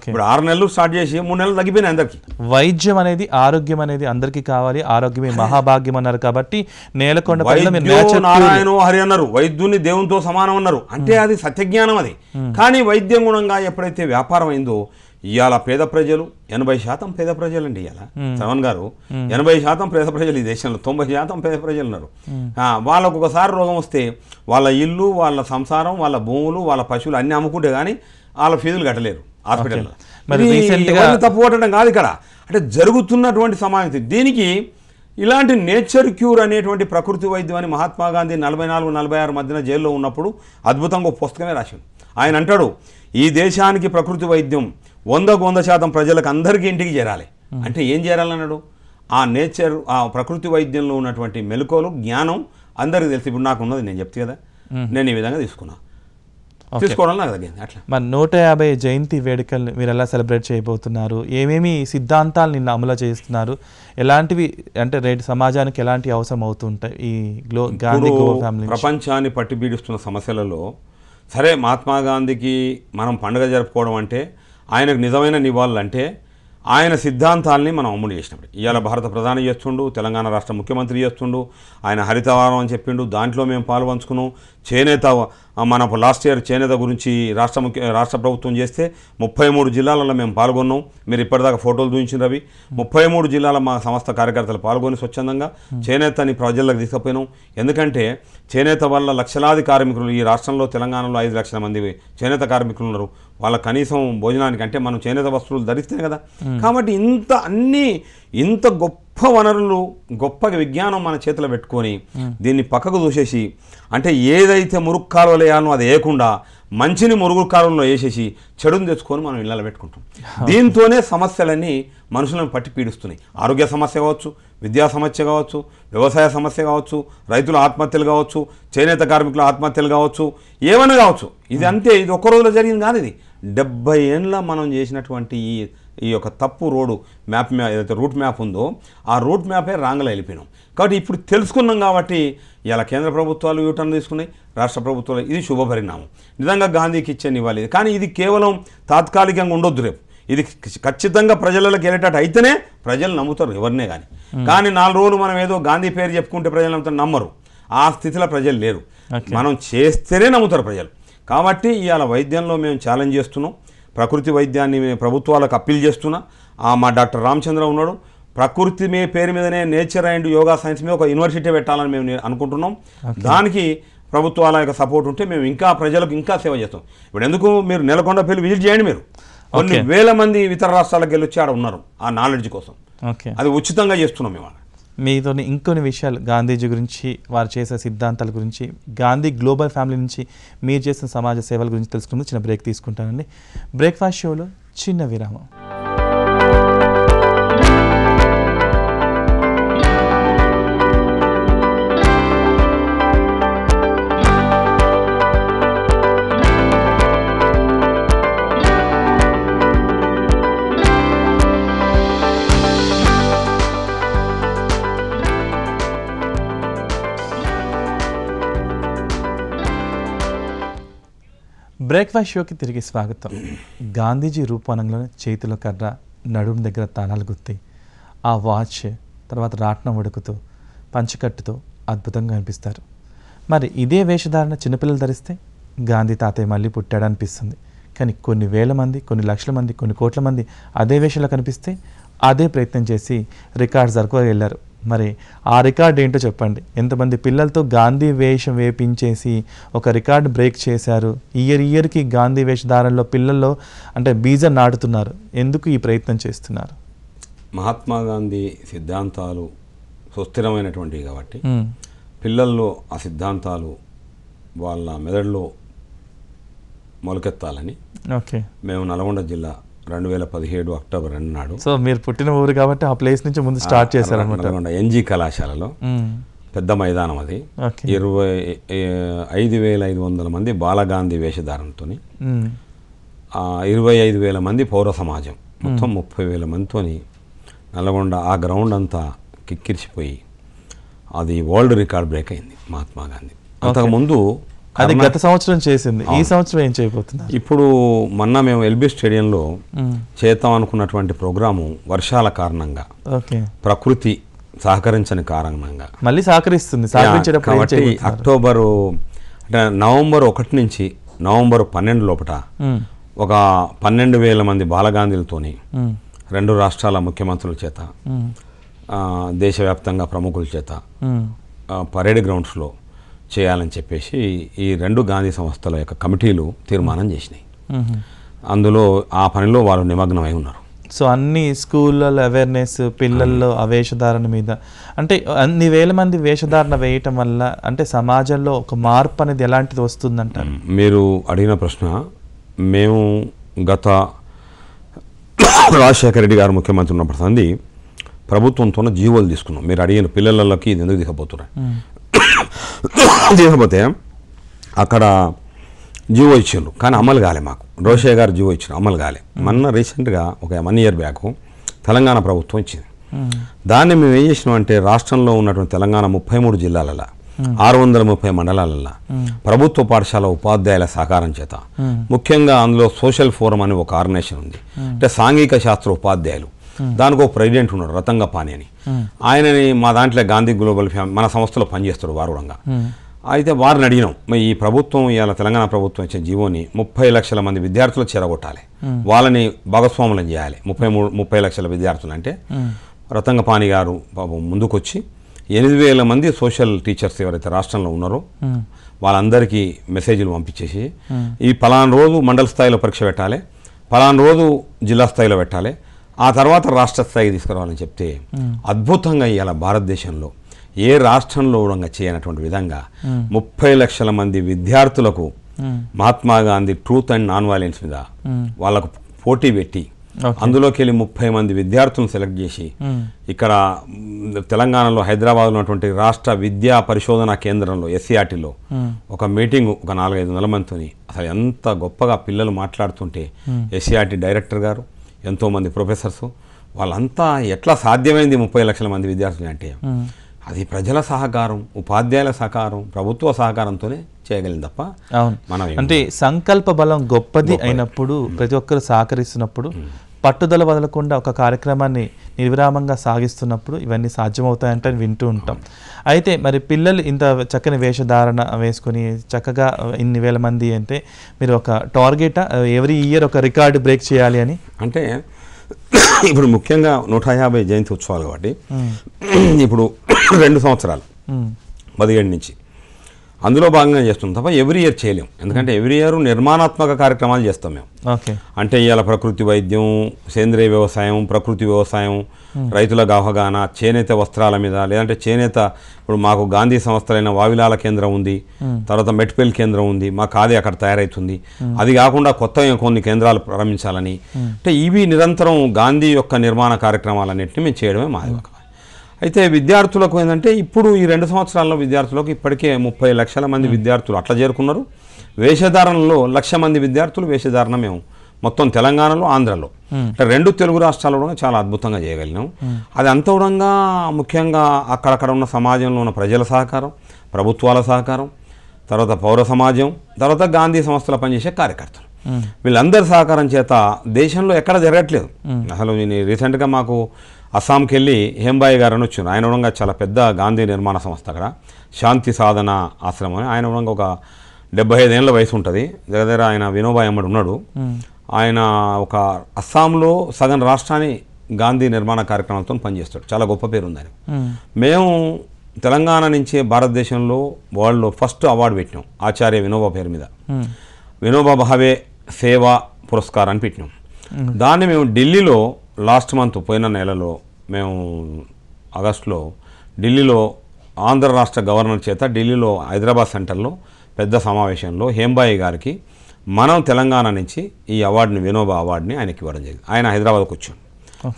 ఇప్పుడు ఆరు నెలలు స్టార్ట్ చేసి మూడు నెలలు తగ్గిపోయినాయి అందరికి వైద్యం అనేది ఆరోగ్యం అనేది అందరికి కావాలి ఆరోగ్యమే మహాభాగ్యం అన్నారు కాబట్టి నేలకొండ నారాయణ హరి అన్నారు వైద్యుని దేవునితో సమానం అన్నారు అంటే hmm. అది సత్యజ్ఞానం అది hmm. కానీ వైద్యం గుణంగా ఎప్పుడైతే వ్యాపారం అయిందో ఇవాళ పేద ప్రజలు ఎనభై శాతం పేద ప్రజలు అండి ఇవాళ hmm. శ్రవణ్ గారు ఎనభై శాతం పేద ప్రజలు ఈ దేశంలో తొంభై శాతం పేద ప్రజలు ఉన్నారు వాళ్ళకు ఒకసారి రోగం వస్తే వాళ్ళ ఇల్లు వాళ్ళ సంసారం వాళ్ళ భూములు వాళ్ళ పశువులు అన్నీ అమ్ముకుంటే కానీ వాళ్ళ ఫీజులు కట్టలేరు హాస్పిటల్ తప్పు కాదు ఇక్కడ అంటే జరుగుతున్నటువంటి సమావేశం దీనికి ఇలాంటి నేచర్ క్యూర్ అనేటువంటి ప్రకృతి వైద్యం అని మహాత్మా గాంధీ నలభై నాలుగు నలభై ఆరు మధ్యన జైల్లో ఉన్నప్పుడు అద్భుతంగా పుస్తకమే రాసింది ఆయన అంటాడు ఈ దేశానికి ప్రకృతి వైద్యం వందకు వంద శాతం ప్రజలకు అందరికీ ఇంటికి చేరాలి అంటే ఏం చేరాలన్నాడు ఆ నేచర్ ఆ ప్రకృతి వైద్యంలో ఉన్నటువంటి మెలకువలు జ్ఞానం అందరికీ తెలిసి ఇప్పుడు నాకు ఉన్నది నేను చెప్తే కదా నేను ఈ విధంగా తీసుకున్నాను అట్లా మరి నూట యాభై జయంతి వేడుకల్ని మీరు ఎలా సెలబ్రేట్ చేయబోతున్నారు ఏమేమి సిద్ధాంతాలు నిన్న అమలు చేస్తున్నారు ఎలాంటివి అంటే రేటు సమాజానికి ఎలాంటి అవసరం అవుతుంటాయి ఈ గ్లో గాంధీ ఫ్యామిలీ ప్రపంచాన్ని పట్టి సమస్యలలో సరే మహాత్మా గాంధీకి మనం పండుగ జరుపుకోవడం అంటే ఆయనకు నిజమైన నివాళులు అంటే ఆయన సిద్ధాంతాలని మనం అమలు చేసినప్పుడు ఇవాళ భారత ప్రధాని చేస్తుండు తెలంగాణ రాష్ట్ర ముఖ్యమంత్రి చేస్తుండు ఆయన హరితవారం అని చెప్పిండు దాంట్లో మేము పంచుకున్నాం చేనేత మన లాస్ట్ ఇయర్ చేనేత గురించి రాష్ట్ర ముఖ్య రాష్ట్ర ప్రభుత్వం చేస్తే ముప్పై మూడు జిల్లాలలో మేము పాల్గొన్నాం మీరు ఇప్పటిదాకా ఫోటోలు చూపించినవి ముప్పై మూడు జిల్లాల మా సంస్థ కార్యకర్తలు పాల్గొని స్వచ్ఛందంగా చేనేతని ప్రజలకు తీసుకుపోయినాం ఎందుకంటే చేనేత వల్ల లక్షలాది కార్మికులు ఈ రాష్ట్రంలో తెలంగాణలో ఐదు లక్షల మంది చేనేత కార్మికులు ఉన్నారు వాళ్ళ కనీసం భోజనానికి అంటే మనం చేనేత వస్తువులు ధరిస్తే కదా కాబట్టి ఇంత అన్నీ ఇంత గొప్ప గొప్ప వనరులు గొప్ప విజ్ఞానం మన చేతిలో పెట్టుకొని దీన్ని పక్కకు చూసేసి అంటే ఏదైతే మురుగు కాలువలు అది వేయకుండా మంచిని మురుగు కాలంలో వేసేసి చెడును తెచ్చుకొని మనం ఇళ్ళలో పెట్టుకుంటాం దీంతోనే సమస్యలన్నీ మనుషులను పట్టి పీడిస్తున్నాయి ఆరోగ్య సమస్య కావచ్చు విద్యా సమస్య కావచ్చు వ్యవసాయ సమస్య కావచ్చు రైతుల ఆత్మహత్యలు కావచ్చు చేనేత కార్మికుల ఆత్మహత్యలు కావచ్చు ఏమైనా కావచ్చు ఇది hmm. అంతే ఇది ఒక్క రోజులో జరిగింది కాదు ఇది డెబ్బై ఏళ్ళ మనం చేసినటువంటి ఈ ఈ యొక్క తప్పు రోడ్డు మ్యాప్ మ్యా ఏదైతే రూట్ మ్యాప్ ఉందో ఆ రూట్ మ్యాపే రాంగ్లో వెళ్ళిపోయినాం కాబట్టి ఇప్పుడు తెలుసుకున్నాం కాబట్టి ఇలా కేంద్ర ప్రభుత్వాలు యూటర్న్ తీసుకున్నాయి రాష్ట్ర ప్రభుత్వాలు ఇది శుభ పరిణామం నిజంగా గాంధీకి ఇచ్చే ఇవ్వాలి కానీ ఇది కేవలం తాత్కాలికంగా ఉండొద్దు రేపు ఇది ఖచ్చితంగా ప్రజలలోకి వెళ్ళేటట్టు అయితేనే ప్రజలు నమ్ముతారు ఎవరినే కానీ కానీ నాలుగు రోజులు మనం ఏదో గాంధీ పేరు చెప్పుకుంటే ప్రజలు నమ్ముతారు నమ్మరు ఆ స్థితిలో ప్రజలు లేరు మనం చేస్తేనే నమ్ముతారు ప్రజలు కాబట్టి ఇవాళ వైద్యంలో మేము ఛాలెంజ్ చేస్తున్నాం ప్రకృతి వైద్యాన్ని ప్రభుత్వాలకు అప్పీల్ చేస్తున్నా మా డాక్టర్ రామచంద్ర ఉన్నాడు ప్రకృతి మీ పేరు మీదనే నేచర్ అండ్ యోగా సైన్స్ మీద ఒక యూనివర్సిటీ పెట్టాలని మేము అనుకుంటున్నాం దానికి ప్రభుత్వాల యొక్క సపోర్ట్ ఉంటే మేము ఇంకా ప్రజలకు ఇంకా సేవ చేస్తాం ఇప్పుడు ఎందుకు మీరు నెలకొండ పేరు విజిట్ చేయండి మీరు కొన్ని వేల మంది ఇతర రాష్ట్రాలకు గెలిచి ఆడ ఉన్నారు ఆ నాలెడ్జ్ కోసం అది ఉచితంగా చేస్తున్నాం మేము మీతోని ఇంకొన్ని విషయాలు గాంధీజీ గురించి వారు చేసే సిద్ధాంతాల గురించి గాంధీ గ్లోబల్ ఫ్యామిలీ నుంచి మీరు చేసిన సమాజ సేవల గురించి తెలుసుకుంటూ చిన్న బ్రేక్ తీసుకుంటానండి బ్రేక్ఫాస్ట్ షోలో చిన్న విరామం బ్రేక్ఫాస్ట్ షోకి తిరిగి స్వాగతం గాంధీజీ రూపాణంలో చేతిలో కర్ర నడుము దగ్గర తాళాలు గుత్తి ఆ వాచ్ తర్వాత రాట్నం ఉడుకుతూ పంచకట్టుతో అద్భుతంగా అనిపిస్తారు మరి ఇదే వేషధారణ చిన్నపిల్లలు ధరిస్తే గాంధీ తాతయ్య మళ్ళీ పుట్టాడు అనిపిస్తుంది కానీ కొన్ని వేల మంది కొన్ని లక్షల మంది కొన్ని కోట్ల మంది అదే వేషంలో కనిపిస్తే అదే ప్రయత్నం చేసి రికార్డ్ సరుకు వెళ్ళారు మరి ఆ రికార్డ్ ఏంటో చెప్పండి ఎంతమంది పిల్లలతో గాంధీ వేషం వేపించేసి ఒక రికార్డు బ్రేక్ చేశారు ఇయర్ ఇయర్కి గాంధీ వేషధారణలో పిల్లల్లో అంటే బీజం నాటుతున్నారు ఎందుకు ఈ ప్రయత్నం చేస్తున్నారు మహాత్మా గాంధీ సిద్ధాంతాలు సుస్థిరమైనటువంటివి కాబట్టి పిల్లల్లో ఆ సిద్ధాంతాలు వాళ్ళ మెదడులో మొలకెత్తాలని ఓకే మేము నల్గొండ జిల్లా రెండు వేల పదిహేడు అక్టోబర్ అన్నాడు సో మీరు పుట్టిన ఊరు కాబట్టి ఆ ప్లేస్ నుంచి ముందు స్టార్ట్ చేశారనమాట ఎన్జీ కళాశాలలో పెద్ద మైదానం అది ఇరవై ఐదు వేల ఐదు వందల మంది బాలగాంధీ వేషధారంతో ఇరవై ఐదు వేల మంది పౌర సమాజం మొత్తం ముప్పై వేల మందితో నల్గొండ ఆ గ్రౌండ్ అంతా కిక్కిరిసిపోయి అది వరల్డ్ రికార్డ్ బ్రేక్ అయింది మహాత్మా గాంధీ అంతకుముందు అది గత సంవత్సరం చేసింది ఈ సంవత్సరం ఏం చేయబోతున్నారు ఇప్పుడు మొన్న మేము ఎల్బీ స్టేడియంలో చేద్దాం అనుకున్నటువంటి ప్రోగ్రాము వర్షాల కారణంగా ప్రకృతి సహకరించని కారణంగా మళ్ళీ సహకరిస్తుంది కాబట్టి అక్టోబరు అంటే నవంబర్ ఒకటి నుంచి నవంబర్ పన్నెండు లోపల ఒక పన్నెండు వేల మంది బాలగాంధీలతోని రెండు రాష్ట్రాల ముఖ్యమంత్రుల చేత దేశవ్యాప్తంగా ప్రముఖుల చేత పరేడ్ గ్రౌండ్స్లో చేయాలని చెప్పేసి ఈ రెండు గాంధీ సంస్థల యొక్క కమిటీలు తీర్మానం చేసినాయి అందులో ఆ పనిలో వాళ్ళు నిమగ్నమై ఉన్నారు సో అన్ని స్కూళ్ళ అవేర్నెస్ పిల్లల్లో ఆ వేషధారణ మీద అంటే అన్ని వేల మంది వేషధారణ వేయటం వల్ల అంటే సమాజంలో ఒక మార్పు అనేది ఎలాంటిది వస్తుందంట మీరు అడిగిన ప్రశ్న మేము గత రాజశేఖర రెడ్డి గారు ముఖ్యమంత్రి ఉన్నప్పటి సంది ప్రభుత్వంతో జీవోలు తీసుకున్నాం మీరు అడిగిన పిల్లలకి ఇది ఎందుకు దిగబోతున్నాయి తీసుకపోతే అక్కడ జీవో ఇచ్చిండ్రు కానీ అమలు కాలే మాకు రోషయ్య గారు జీవో ఇచ్చిన అమలు కాలే మొన్న రీసెంట్గా ఒక వన్ ఇయర్ బ్యాక్ తెలంగాణ ప్రభుత్వం ఇచ్చింది దాన్ని మేము ఏం చేసినాం అంటే రాష్ట్రంలో ఉన్నటువంటి తెలంగాణ ముప్పై మూడు జిల్లాలలో ఆరు వందల ముప్పై మండలాలలో ప్రభుత్వ పాఠశాల ఉపాధ్యాయుల సహకారం చేత ముఖ్యంగా అందులో సోషల్ ఫోరం అనే ఒక ఆర్గనైజేషన్ ఉంది అంటే సాంఘిక శాస్త్ర ఉపాధ్యాయులు దానికి ఒక ప్రెసిడెంట్ ఉన్నాడు రతంగ పాని అని ఆయనని మా దాంట్లో గాంధీ గ్లోబల్ ఫ్యామిలీ మన సంస్థలో పనిచేస్తాడు వారుడంగా అయితే వారిని అడిగినాం మరి ఈ ప్రభుత్వం ఇవాళ తెలంగాణ ప్రభుత్వం ఇచ్చిన జీవోని ముప్పై లక్షల మంది విద్యార్థులు చేరగొట్టాలి వాళ్ళని భాగస్వాములను చేయాలి ముప్పై మూడు ముప్పై లక్షల విద్యార్థులు అంటే రతంగపాణి గారు పాపం ముందుకొచ్చి ఎనిమిది వేల మంది సోషల్ టీచర్స్ ఎవరైతే రాష్ట్రంలో ఉన్నారో వాళ్ళందరికీ మెసేజ్లు పంపించేసి ఈ పలానా రోజు మండల స్థాయిలో పరీక్ష పెట్టాలి పలానా రోజు జిల్లా స్థాయిలో పెట్టాలి ఆ తర్వాత రాష్ట్ర స్థాయికి తీసుకురావాలని చెప్తే అద్భుతంగా ఇవాళ భారతదేశంలో ఏ రాష్ట్రంలో కూడా చేయనటువంటి విధంగా ముప్పై లక్షల మంది విద్యార్థులకు Mahatma Gandhi truth and non violence మీద వాళ్ళకు పోటీ పెట్టి అందులోకి వెళ్ళి ముప్పై మంది విద్యార్థులను సెలెక్ట్ చేసి ఇక్కడ తెలంగాణలో హైదరాబాద్లో ఉన్నటువంటి రాష్ట్ర విద్యా పరిశోధన కేంద్రంలో ఎస్సీఆర్టీలో ఒక మీటింగ్ ఒక నాలుగైదు నెల మందితో అసలు ఎంత గొప్పగా పిల్లలు మాట్లాడుతుంటే ఎస్సీఆర్టీ డైరెక్టర్ గారు ఎంతోమంది ప్రొఫెసర్స్ వాళ్ళంతా ఎట్లా సాధ్యమైంది ముప్పై లక్షల మంది విద్యార్థులు అంటే అది ప్రజల సహకారం ఉపాధ్యాయుల సహకారం ప్రభుత్వ సహకారంతోనే చేయగలం తప్ప మనం అంటే సంకల్ప బలం గొప్పది అయినప్పుడు ప్రతి ఒక్కరు సహకరిస్తున్నప్పుడు పట్టుదల వదలకుండా ఒక కార్యక్రమాన్ని నిర్విరామంగా సాగిస్తున్నప్పుడు ఇవన్నీ సాధ్యమవుతాయంటే వింటూ ఉంటాం అయితే మరి పిల్లలు ఇంత చక్కని వేషధారణ వేసుకొని చక్కగా ఇన్ని వేల మంది అంటే మీరు ఒక టార్గెట్ ఎవ్రీ ఇయర్ ఒక రికార్డు బ్రేక్ చేయాలి అని అంటే ఇప్పుడు ముఖ్యంగా నూట యాభై జయంతి ఉత్సవాలు కాబట్టి ఇప్పుడు రెండు సంవత్సరాలు పదిహేడు నుంచి అందులో భాగంగా చేస్తాం తప్ప ఎవ్రీ ఇయర్ చేయలేము ఎందుకంటే ఎవ్రీ hmm. ఇయర్ నిర్మాణాత్మక కార్యక్రమాలు చేస్తాం మేము అంటే ఇవాళ ప్రకృతి వైద్యం సేంద్రియ వ్యవసాయం ప్రకృతి వ్యవసాయం hmm. రైతుల గాహగాన చేనేత వస్త్రాల మీద లేదంటే చేనేత ఇప్పుడు మాకు గాంధీ సంస్థలైన వావిలాల కేంద్రం ఉంది hmm. తర్వాత మెట్పెల్ కేంద్రం ఉంది మా కాది అక్కడ తయారవుతుంది అది కాకుండా కొత్త కొన్ని కేంద్రాలు ప్రారంభించాలని అంటే ఇవి నిరంతరం గాంధీ యొక్క నిర్మాణ కార్యక్రమాలన్నింటినీ మేము చేయడమే ఒక అయితే విద్యార్థులకు ఏంటంటే ఇప్పుడు ఈ రెండు సంవత్సరాల్లో విద్యార్థులకు ఇప్పటికే ముప్పై లక్షల మంది విద్యార్థులు అట్లా చేరుకున్నారు వేషధారణలో లక్ష మంది విద్యార్థులు వేషధారణ మేము మొత్తం తెలంగాణలో ఆంధ్రలో రెండు తెలుగు రాష్ట్రాల్లో కూడా చాలా అద్భుతంగా చేయగలిగినాం అది అంత అంతూడంగా ముఖ్యంగా అక్కడక్కడ ఉన్న సమాజంలో ఉన్న ప్రజల సహకారం ప్రభుత్వాల సహకారం తర్వాత పౌర సమాజం తర్వాత గాంధీ సంస్థలో పనిచేసే కార్యకర్తలు వీళ్ళందరి సహకారం చేత దేశంలో ఎక్కడ జరగట్లేదు అసలు రీసెంట్గా మాకు అస్సాంకి వెళ్ళి హేంబాయి గారు అని వచ్చాను ఆయన ఉండగా చాలా పెద్ద గాంధీ నిర్మాణ సంస్థ అక్కడ శాంతి సాధన ఆశ్రమం అని ఆయన ఉండగా ఒక డెబ్బై ఐదేళ్ళ వయసు ఉంటుంది దగ్గర దగ్గర ఆయన వినోబాయ్ అమ్మడు ఉన్నాడు ఆయన ఒక అస్సాంలో సగం రాష్ట్రాన్ని గాంధీ నిర్మాణ కార్యక్రమాలతో పనిచేస్తాడు చాలా గొప్ప పేరు ఉంది ఆయన మేము తెలంగాణ నుంచే భారతదేశంలో వరల్డ్లో ఫస్ట్ అవార్డు పెట్టినాం ఆచార్య వినోబా పేరు మీద వినోబా భావే సేవా పురస్కారాన్ని పెట్టినాం దాన్ని మేము ఢిల్లీలో లాస్ట్ మంత్ పోయిన నెలలో మేము ఆగస్టులో ఢిల్లీలో ఆంధ్ర రాష్ట్ర గవర్నర్ చేత ఢిల్లీలో హైదరాబాద్ సెంటర్లో పెద్ద సమావేశంలో హేంబాయి గారికి మనం తెలంగాణ నుంచి ఈ అవార్డుని వినోబ అవార్డుని ఆయనకి ఇవ్వడం జరిగింది ఆయన హైదరాబాద్కి వచ్చాడు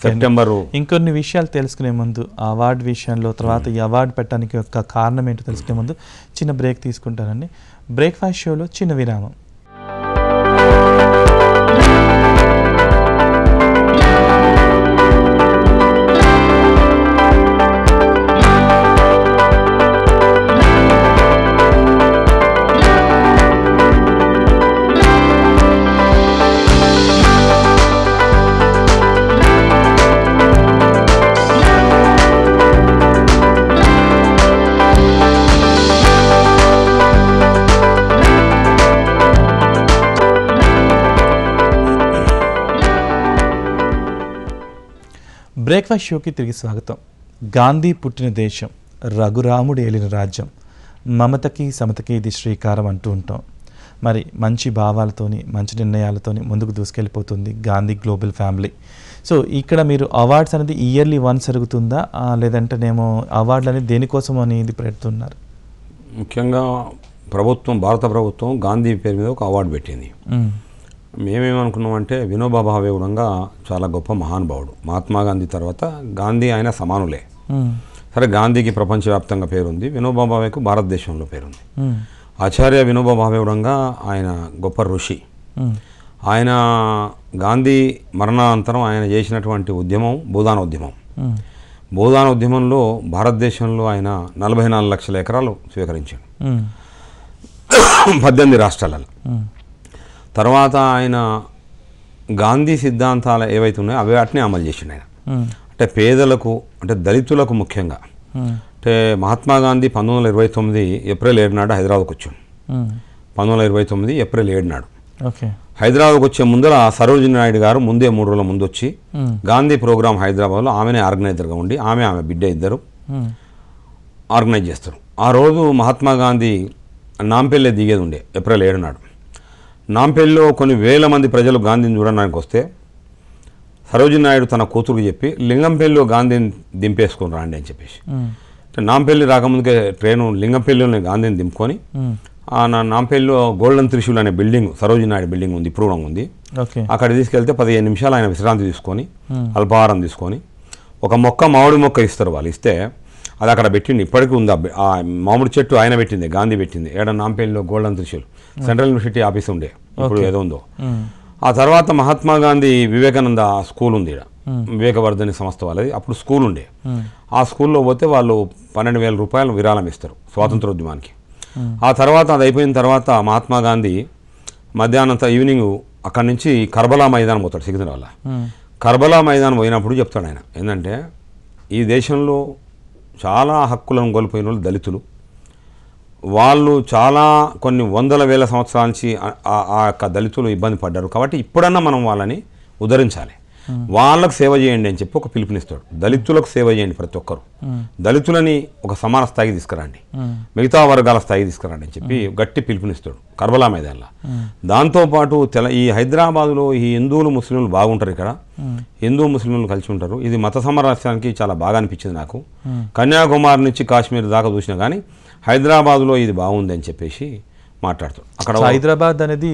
సెప్టెంబరు ఇంకొన్ని విషయాలు తెలుసుకునే ముందు అవార్డు విషయంలో తర్వాత ఈ అవార్డు పెట్టడానికి యొక్క కారణం ఏంటో తెలుసుకునే ముందు చిన్న బ్రేక్ తీసుకుంటారండి బ్రేక్ఫాస్ట్ షోలో చిన్న విరామం బ్రేక్ఫాస్ట్ షోకి తిరిగి స్వాగతం గాంధీ పుట్టిన దేశం రఘురాముడు ఏలిన రాజ్యం మమతకి సమతకి ఇది శ్రీకారం అంటూ ఉంటాం మరి మంచి భావాలతోని మంచి నిర్ణయాలతోని ముందుకు దూసుకెళ్ళిపోతుంది గాంధీ గ్లోబల్ ఫ్యామిలీ సో ఇక్కడ మీరు అవార్డ్స్ అనేది ఇయర్లీ వన్స్ జరుగుతుందా లేదంటే నేను అవార్డులు అనేది దేనికోసం అనేది పెడుతున్నారు ముఖ్యంగా ప్రభుత్వం భారత ప్రభుత్వం గాంధీ పేరు మీద ఒక అవార్డు పెట్టింది మేమేమనుకున్నామంటే వినోబా భావే గుణంగా చాలా గొప్ప మహానుభావుడు మహాత్మా గాంధీ తర్వాత గాంధీ ఆయన సమానులే సరే గాంధీకి ప్రపంచవ్యాప్తంగా పేరుంది వినోబా భావేకు భారతదేశంలో పేరుంది ఆచార్య వినోబా భావే గుణంగా ఆయన గొప్ప ఋషి ఆయన గాంధీ మరణానంతరం ఆయన చేసినటువంటి ఉద్యమం భూదాన ఉద్యమం భూదాన ఉద్యమంలో భారతదేశంలో ఆయన నలభై నాలుగు లక్షల ఎకరాలు స్వీకరించాడు పద్దెనిమిది రాష్ట్రాలలో తర్వాత ఆయన గాంధీ సిద్ధాంతాలు ఏవైతే ఉన్నాయో అవి వాటిని అమలు చేసిండు ఆయన అంటే పేదలకు అంటే దళితులకు ముఖ్యంగా అంటే మహాత్మా గాంధీ పంతొమ్మిది వందల ఇరవై తొమ్మిది ఏప్రిల్ ఏడు నాడు హైదరాబాద్కి వచ్చాడు పంతొమ్మిది ఇరవై తొమ్మిది ఏప్రిల్ ఏడు నాడు హైదరాబాద్కి వచ్చే ముందర సరోజిని నాయుడు గారు ముందే మూడు రోజుల ముందు వచ్చి గాంధీ ప్రోగ్రాం హైదరాబాద్లో ఆమెనే ఆర్గనైజర్గా ఉండి ఆమె ఆమె బిడ్డ ఇద్దరు ఆర్గనైజ్ చేస్తారు ఆ రోజు మహాత్మా గాంధీ నాంపెల్లె దిగేది ఉండే ఏప్రిల్ ఏడు నాడు నాంపల్లిలో కొన్ని వేల మంది ప్రజలు గాంధీని చూడడానికి వస్తే సరోజి నాయుడు తన కూతురుకు చెప్పి లింగంపల్లిలో గాంధీని దింపేసుకుని రాండి అని చెప్పేసి నాంపల్లి రాకముందుకే ట్రైను లింగంపల్లిలోనే గాంధీని దింపుకొని నాంపల్లిలో గోల్డెన్ త్రిశూల్ అనే బిల్డింగ్ సరోజీ నాయుడు బిల్డింగ్ ఉంది కూడా ఉంది అక్కడ తీసుకెళ్తే పదిహేను నిమిషాలు ఆయన విశ్రాంతి తీసుకొని అల్పాహారం తీసుకొని ఒక మొక్క మామిడి మొక్క ఇస్తారు వాళ్ళు ఇస్తే అది అక్కడ పెట్టింది ఇప్పటికీ ఉంది ఆ మామిడి చెట్టు ఆయన పెట్టింది గాంధీ పెట్టింది ఏడ నాంపేలిలో golden Trishul central university office ఉండే ఇప్పుడు ఏదో ఉందో ఆ తర్వాత మహాత్మా గాంధీ వివేకానంద స్కూల్ ఉంది ఇక్కడ వివేకవర్ధని సంస్థ వాళ్ళది అప్పుడు స్కూల్ ఉండే ఆ స్కూల్లో పోతే వాళ్ళు పన్నెండు వేల రూపాయలు విరాళం ఇస్తారు స్వాతంత్రోద్యమానికి ఆ తర్వాత అది అయిపోయిన తర్వాత మహాత్మా గాంధీ మధ్యాహ్నం ఈవినింగ్ అక్కడి నుంచి కర్బలా మైదానం పోతాడు సికింద్రాబాద్ కర్బలా మైదానం పోయినప్పుడు చెప్తాడు ఆయన ఏంటంటే ఈ దేశంలో చాలా హక్కులను కోల్పోయిన వాళ్ళు దళితులు వాళ్ళు చాలా కొన్ని వందల వేల సంవత్సరాల నుంచి ఆ యొక్క దళితులు ఇబ్బంది పడ్డారు కాబట్టి ఇప్పుడన్నా మనం వాళ్ళని ఉదరించాలి వాళ్ళకు సేవ చేయండి అని చెప్పి ఒక పిలుపునిస్తాడు దళితులకు సేవ చేయండి ప్రతి ఒక్కరు దళితులని ఒక సమాన స్థాయికి తీసుకురండి మిగతా వర్గాల స్థాయికి తీసుకురండి అని చెప్పి గట్టి పిలుపునిస్తాడు కర్బలా మైదాన్లో దాంతోపాటు తెల ఈ హైదరాబాద్లో ఈ హిందువులు ముస్లింలు బాగుంటారు ఇక్కడ హిందూ ముస్లింలు కలిసి ఉంటారు ఇది మత సమరస్యానికి చాలా బాగా అనిపించింది నాకు కన్యాకుమారి నుంచి కాశ్మీర్ దాకా చూసినా కానీ హైదరాబాద్లో ఇది బాగుంది అని చెప్పేసి మాట్లాడుతాడు అక్కడ హైదరాబాద్ అనేది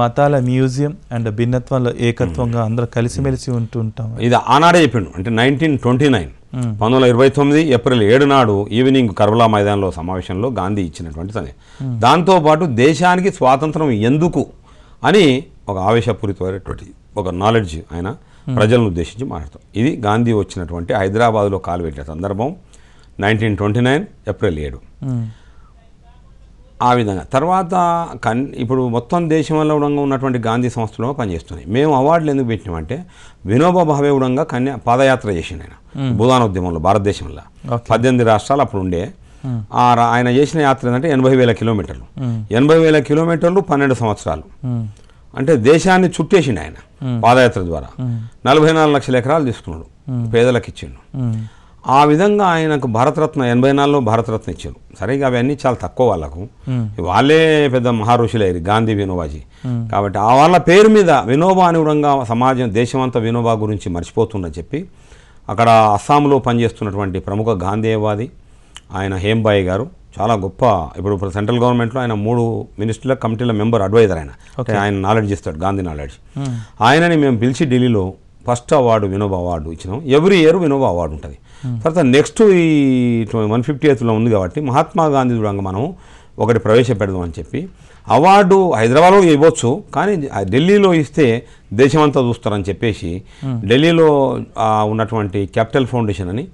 మతాల మ్యూజియం అండ్ భిన్నత్వంలో ఏకత్వంగా అందరూ కలిసిమెలిసి ఉంటుంటాం ఇది ఆనాడే చెప్పిండు అంటే నైన్టీన్ ట్వంటీ నైన్ పంతొమ్మిది ఇరవై తొమ్మిది ఏప్రిల్ ఏడు నాడు ఈవినింగ్ కర్వలా మైదానంలో సమావేశంలో గాంధీ ఇచ్చినటువంటి సమయం దాంతోపాటు దేశానికి స్వాతంత్రం ఎందుకు అని ఒక ఆవేశపూరితమైనటువంటి ఒక నాలెడ్జ్ ఆయన ప్రజలను ఉద్దేశించి మాట్లాడతాం ఇది గాంధీ వచ్చినటువంటి హైదరాబాద్లో కాలు పెట్టిన సందర్భం నైన్టీన్ ట్వంటీ నైన్ ఏప్రిల్ ఏడు ఆ విధంగా తర్వాత కన్ ఇప్పుడు మొత్తం దేశంలో ఉన్నటువంటి గాంధీ సంస్థలో పనిచేస్తున్నాయి మేము అవార్డులు ఎందుకు పెట్టినామంటే వినోబా భావే కూడా కన్యా పాదయాత్ర చేసిండు ఆయన భూదాన్ ఉద్యమంలో భారతదేశంలో పద్దెనిమిది రాష్ట్రాలు అప్పుడు ఉండే ఆయన చేసిన యాత్ర ఏంటంటే ఎనభై వేల కిలోమీటర్లు ఎనభై వేల కిలోమీటర్లు పన్నెండు సంవత్సరాలు అంటే దేశాన్ని చుట్టేసిండు ఆయన పాదయాత్ర ద్వారా నలభై నాలుగు లక్షల ఎకరాలు తీసుకున్నాడు పేదలకు ఇచ్చిండు ఆ విధంగా ఆయనకు భారతరత్న ఎనభై నాలుగులో భారతరత్న ఇచ్చారు సరిగా అవన్నీ చాలా తక్కువ వాళ్ళకు వాళ్ళే పెద్ద మహారుషులు అయ్యారు గాంధీ వినోబాజీ కాబట్టి ఆ వాళ్ళ పేరు మీద వినోబా అనుగుణంగా సమాజం దేశమంతా వినోబా గురించి మర్చిపోతుందని చెప్పి అక్కడ అస్సాంలో పనిచేస్తున్నటువంటి ప్రముఖ గాంధీవాది ఆయన హేంబాయి గారు చాలా గొప్ప ఇప్పుడు ఇప్పుడు సెంట్రల్ గవర్నమెంట్లో ఆయన మూడు మినిస్టర్ల కమిటీల మెంబర్ అడ్వైజర్ ఆయన ఆయన నాలెడ్జ్ ఇస్తాడు గాంధీ నాలెడ్జ్ ఆయనని మేము పిలిచి ఢిల్లీలో ఫస్ట్ అవార్డు వినోబా అవార్డు ఇచ్చినాం ఎవ్రీ ఇయర్ వినోబా అవార్డు ఉంటుంది తర్వాత నెక్స్ట్ ఈ వన్ ఫిఫ్టీ ఎయిత్లో ఉంది కాబట్టి మహాత్మా గాంధీ చూడంగా మనం ఒకటి ప్రవేశపెడదాం అని చెప్పి అవార్డు హైదరాబాద్లో ఇవ్వచ్చు కానీ ఢిల్లీలో ఇస్తే దేశమంతా చూస్తారని చెప్పేసి ఢిల్లీలో ఉన్నటువంటి క్యాపిటల్ ఫౌండేషన్ అని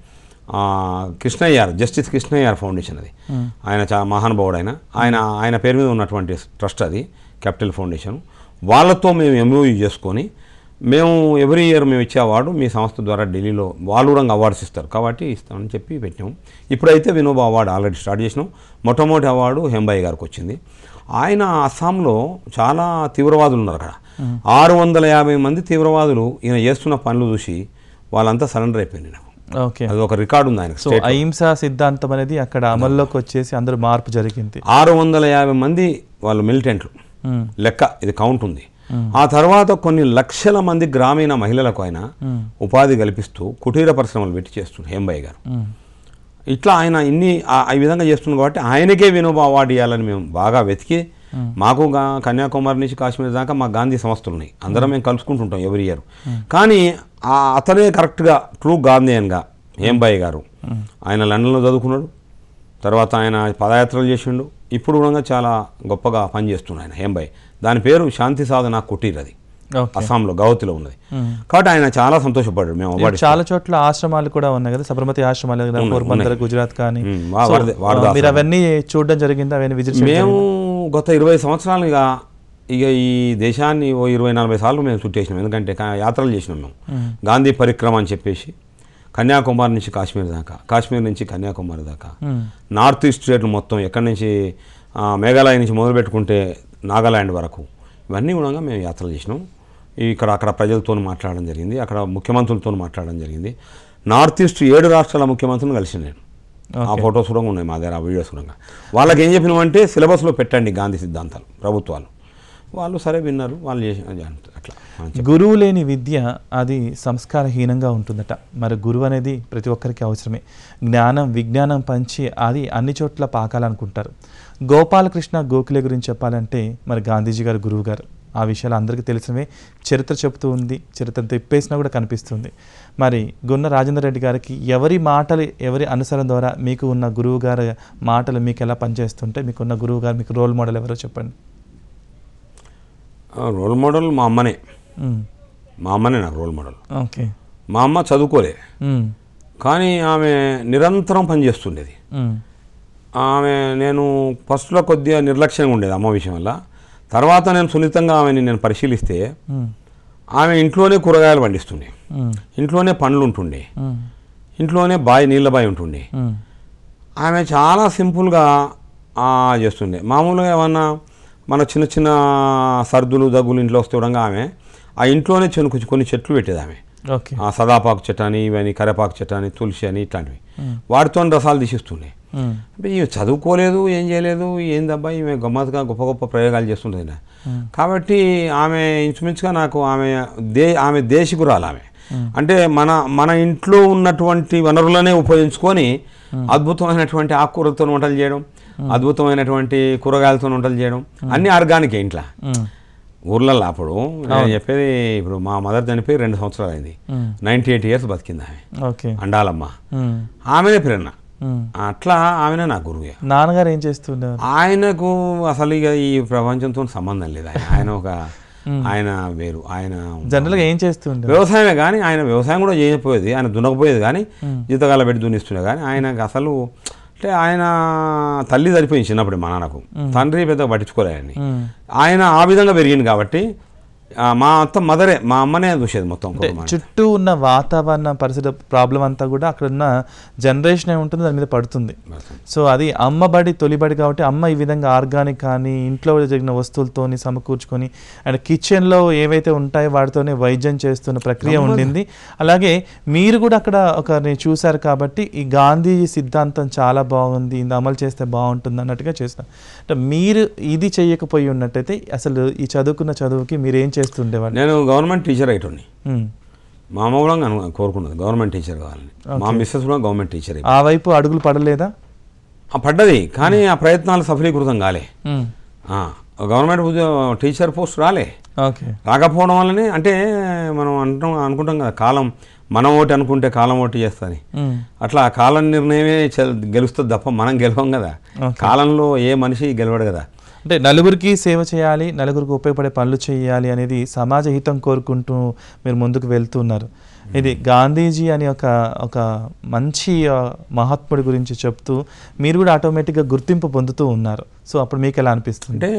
కృష్ణయ్యార్ జస్టిస్ కృష్ణయ్యార్ ఫౌండేషన్ అది ఆయన చాలా మహానుభావుడు ఆయన ఆయన ఆయన పేరు మీద ఉన్నటువంటి ట్రస్ట్ అది క్యాపిటల్ ఫౌండేషన్ వాళ్ళతో మేము ఎంఓయూ చేసుకొని మేము ఎవ్రీ ఇయర్ మేము ఇచ్చే అవార్డు మీ సంస్థ ద్వారా ఢిల్లీలో కూడా అవార్డ్స్ ఇస్తారు కాబట్టి ఇస్తామని చెప్పి పెట్టాము ఇప్పుడైతే వినోబా అవార్డు ఆల్రెడీ స్టార్ట్ చేసినాం మొట్టమొదటి అవార్డు హెంబాయి గారికి వచ్చింది ఆయన అస్సాంలో చాలా తీవ్రవాదులు ఉన్నారు అక్కడ ఆరు వందల యాభై మంది తీవ్రవాదులు ఈయన చేస్తున్న పనులు చూసి వాళ్ళంతా సరెండర్ అయిపోయింది నాకు ఓకే అది ఒక రికార్డు ఉంది ఆయనకు సో అహింసా సిద్ధాంతం అనేది అక్కడ అమల్లోకి వచ్చేసి అందరూ మార్పు జరిగింది ఆరు వందల యాభై మంది వాళ్ళు మిలిటెంట్లు లెక్క ఇది కౌంట్ ఉంది ఆ తర్వాత కొన్ని లక్షల మంది గ్రామీణ మహిళలకు ఆయన ఉపాధి కల్పిస్తూ కుటీర పరిశ్రమలు పెట్టి చేస్తున్నారు హేంబయ్య గారు ఇట్లా ఆయన ఇన్ని ఈ విధంగా చేస్తున్నాం కాబట్టి ఆయనకే వినోబా అవార్డు ఇవ్వాలని మేము బాగా వెతికి మాకు కన్యాకుమారి నుంచి కాశ్మీర్ దాకా మా గాంధీ సంస్థలు ఉన్నాయి అందరం మేము కలుసుకుంటుంటాం ఎవరి ఇయర్ కానీ అతనే కరెక్ట్గా ట్రూ గాంధీ అనగా హేంబాయి గారు ఆయన లండన్లో చదువుకున్నాడు తర్వాత ఆయన పదయాత్రలు చేసిండు ఇప్పుడు కూడా చాలా గొప్పగా పనిచేస్తున్నాడు ఆయన హేంబాయి దాని పేరు శాంతి సాధన కుటీర్ అది అస్సాంలో గౌతిలో ఉన్నది కాబట్టి ఆయన చాలా సంతోషపడ్డాడు మేము చాలా చోట్ల ఆశ్రమాలు కూడా ఉన్నాయి కదా సబర్మతి ఆశ్రమాలు గుజరాత్ కానీ అవన్నీ చూడడం జరిగింది అవన్నీ మేము గత ఇరవై సంవత్సరాలుగా ఇక ఈ దేశాన్ని ఓ ఇరవై నలభై సార్లు మేము చుట్టేసినాం ఎందుకంటే యాత్రలు చేసినాం మేము గాంధీ పరిక్రమ అని చెప్పేసి కన్యాకుమారి నుంచి కాశ్మీర్ దాకా కాశ్మీర్ నుంచి కన్యాకుమారి దాకా నార్త్ ఈస్ట్ స్టేట్లు మొత్తం ఎక్కడి నుంచి మేఘాలయ నుంచి మొదలు పెట్టుకుంటే నాగాల్యాండ్ వరకు ఇవన్నీ కూడా మేము యాత్రలు చేసినాం ఇక్కడ అక్కడ ప్రజలతో మాట్లాడడం జరిగింది అక్కడ ముఖ్యమంత్రులతో మాట్లాడడం జరిగింది నార్త్ ఈస్ట్ ఏడు రాష్ట్రాల ముఖ్యమంత్రులను కలిసి నేను ఆ ఫొటోస్ కూడా ఉన్నాయి మా దగ్గర ఆ వీడియోస్ కూడా వాళ్ళకి ఏం చెప్పినామంటే సిలబస్లో పెట్టండి గాంధీ సిద్ధాంతాలు ప్రభుత్వాలు వాళ్ళు సరే విన్నారు వాళ్ళు చేసిన అట్లా గురువు లేని విద్య అది సంస్కారహీనంగా ఉంటుందట మరి గురువు అనేది ప్రతి ఒక్కరికి అవసరమే జ్ఞానం విజ్ఞానం పంచి అది అన్ని చోట్ల పాకాలనుకుంటారు గోపాలకృష్ణ గోఖలే గురించి చెప్పాలంటే మరి గాంధీజీ గారు గురువు గారు ఆ విషయాలు అందరికీ తెలిసినవే చరిత్ర చెబుతూ ఉంది చరిత్ర తెప్పేసినా కూడా కనిపిస్తుంది మరి గున్న రాజేందర్ రెడ్డి గారికి ఎవరి మాటలు ఎవరి అనుసరణ ద్వారా మీకు ఉన్న గురువు గారి మాటలు మీకు ఎలా పనిచేస్తుంటే మీకున్న గురువు గారు మీకు రోల్ మోడల్ ఎవరో చెప్పండి రోల్ మోడల్ మా అమ్మనే మా అమ్మనే నా రోల్ మోడల్ ఓకే మా అమ్మ చదువుకోలే కానీ ఆమె నిరంతరం పనిచేస్తుండేది ఆమె నేను ఫస్ట్లో కొద్దిగా నిర్లక్ష్యంగా ఉండేది అమ్మ విషయం వల్ల తర్వాత నేను సున్నితంగా ఆమెని నేను పరిశీలిస్తే ఆమె ఇంట్లోనే కూరగాయలు పండిస్తుండే ఇంట్లోనే పండ్లు ఉంటుండే ఇంట్లోనే బావి నీళ్ళ బాయి ఉంటుండే ఆమె చాలా సింపుల్గా చేస్తుండే మామూలుగా ఏమన్నా మన చిన్న చిన్న సర్దులు దగ్గులు ఇంట్లో వస్తే వస్తుండగా ఆమె ఆ ఇంట్లోనే కొన్ని కొన్ని చెట్లు పెట్టేది ఆమె సదాపాకు చెట్టు అని ఇవని కరేపాకు చెట్టు అని తులసి అని ఇట్లాంటివి వాటితో రసాలు తీసిస్తుండే అంటే ఇవి చదువుకోలేదు ఏం చేయలేదు ఏందబ్బా ఈమె గమ్మత్తుగా గొప్ప గొప్ప ప్రయోగాలు చేస్తుంటుంది కాబట్టి ఆమె ఇంచుమించుగా నాకు ఆమె దే ఆమె దేశికురాలు ఆమె అంటే మన మన ఇంట్లో ఉన్నటువంటి వనరులనే ఉపయోగించుకొని అద్భుతమైనటువంటి ఆకుకూరలతో వంటలు చేయడం అద్భుతమైనటువంటి కూరగాయలతో వంటలు చేయడం అన్ని ఆర్గానిక్ ఇంట్లో ఊర్లలో అప్పుడు నేను చెప్పేది ఇప్పుడు మా మదర్ చనిపోయి రెండు సంవత్సరాలు అయింది నైన్టీ ఎయిట్ ఇయర్స్ బతికింది ఆమె అండాలమ్మ ఆమెనే ప్రేరణ అట్లా ఆమెనే నా గురువు నాన్నగారు ఏం చేస్తుండే ఆయనకు అసలు ఇక ఈ ప్రపంచంతో సంబంధం లేదు ఆయన ఒక ఆయన వేరు ఆయన జనరల్గా ఏం చేస్తుండే వ్యవసాయమే కానీ ఆయన వ్యవసాయం కూడా చేయకపోయేది ఆయన దున్నకపోయేది కానీ జీతకాల పెట్టి దున్నిస్తుండే కానీ ఆయనకు అసలు అంటే ఆయన తల్లి చనిపోయింది చిన్నప్పుడు మా నాన్నకు తండ్రి పెద్ద పట్టించుకోలేదని ఆయన ఆ విధంగా పెరిగింది కాబట్టి మా అంత మదరే మా అమ్మనే చూసేది మొత్తం చుట్టూ ఉన్న వాతావరణ పరిస్థితి ప్రాబ్లం అంతా కూడా అక్కడ ఉన్న జనరేషన్ ఉంటుంది దాని మీద పడుతుంది సో అది అమ్మబడి తొలిబడి కాబట్టి అమ్మ ఈ విధంగా ఆర్గానిక్ కానీ ఇంట్లో జరిగిన వస్తువులతోని సమకూర్చుకొని అండ్ కిచెన్లో ఏవైతే ఉంటాయో వాటితోనే వైద్యం చేస్తున్న ప్రక్రియ ఉండింది అలాగే మీరు కూడా అక్కడ ఒకరిని చూశారు కాబట్టి ఈ గాంధీ సిద్ధాంతం చాలా బాగుంది ఇది అమలు చేస్తే బాగుంటుంది అన్నట్టుగా చేస్తాను అంటే మీరు ఇది చేయకపోయి ఉన్నట్టయితే అసలు ఈ చదువుకున్న చదువుకి మీరు ఏం చేస్తుండేవాళ్ళు నేను గవర్నమెంట్ టీచర్ అయ్యండి మా అమ్మ కూడా కోరుకున్నది గవర్నమెంట్ టీచర్ కావాలని మా మిస్సెస్ కూడా గవర్నమెంట్ టీచర్ ఆ వైపు అడుగులు పడలేదా పడ్డది కానీ ఆ ప్రయత్నాలు సఫలీకృతం కాలే గవర్నమెంట్ టీచర్ పోస్ట్ రాలే రాకపోవడం వల్లనే అంటే మనం అంటాం అనుకుంటాం కదా కాలం మనం ఓటు అనుకుంటే కాలం ఓటు చేస్తుంది అట్లా ఆ కాలం నిర్ణయమే గెలుస్తుంది తప్ప మనం గెలవం కదా కాలంలో ఏ మనిషి గెలవడు కదా అంటే నలుగురికి సేవ చేయాలి నలుగురికి ఉపయోగపడే పనులు చేయాలి అనేది సమాజ హితం కోరుకుంటూ మీరు ముందుకు వెళ్తున్నారు ఇది గాంధీజీ అని ఒక ఒక మంచి మహాత్ముడి గురించి చెప్తూ మీరు కూడా ఆటోమేటిక్గా గుర్తింపు పొందుతూ ఉన్నారు సో అప్పుడు మీకు ఎలా అనిపిస్తుంది అంటే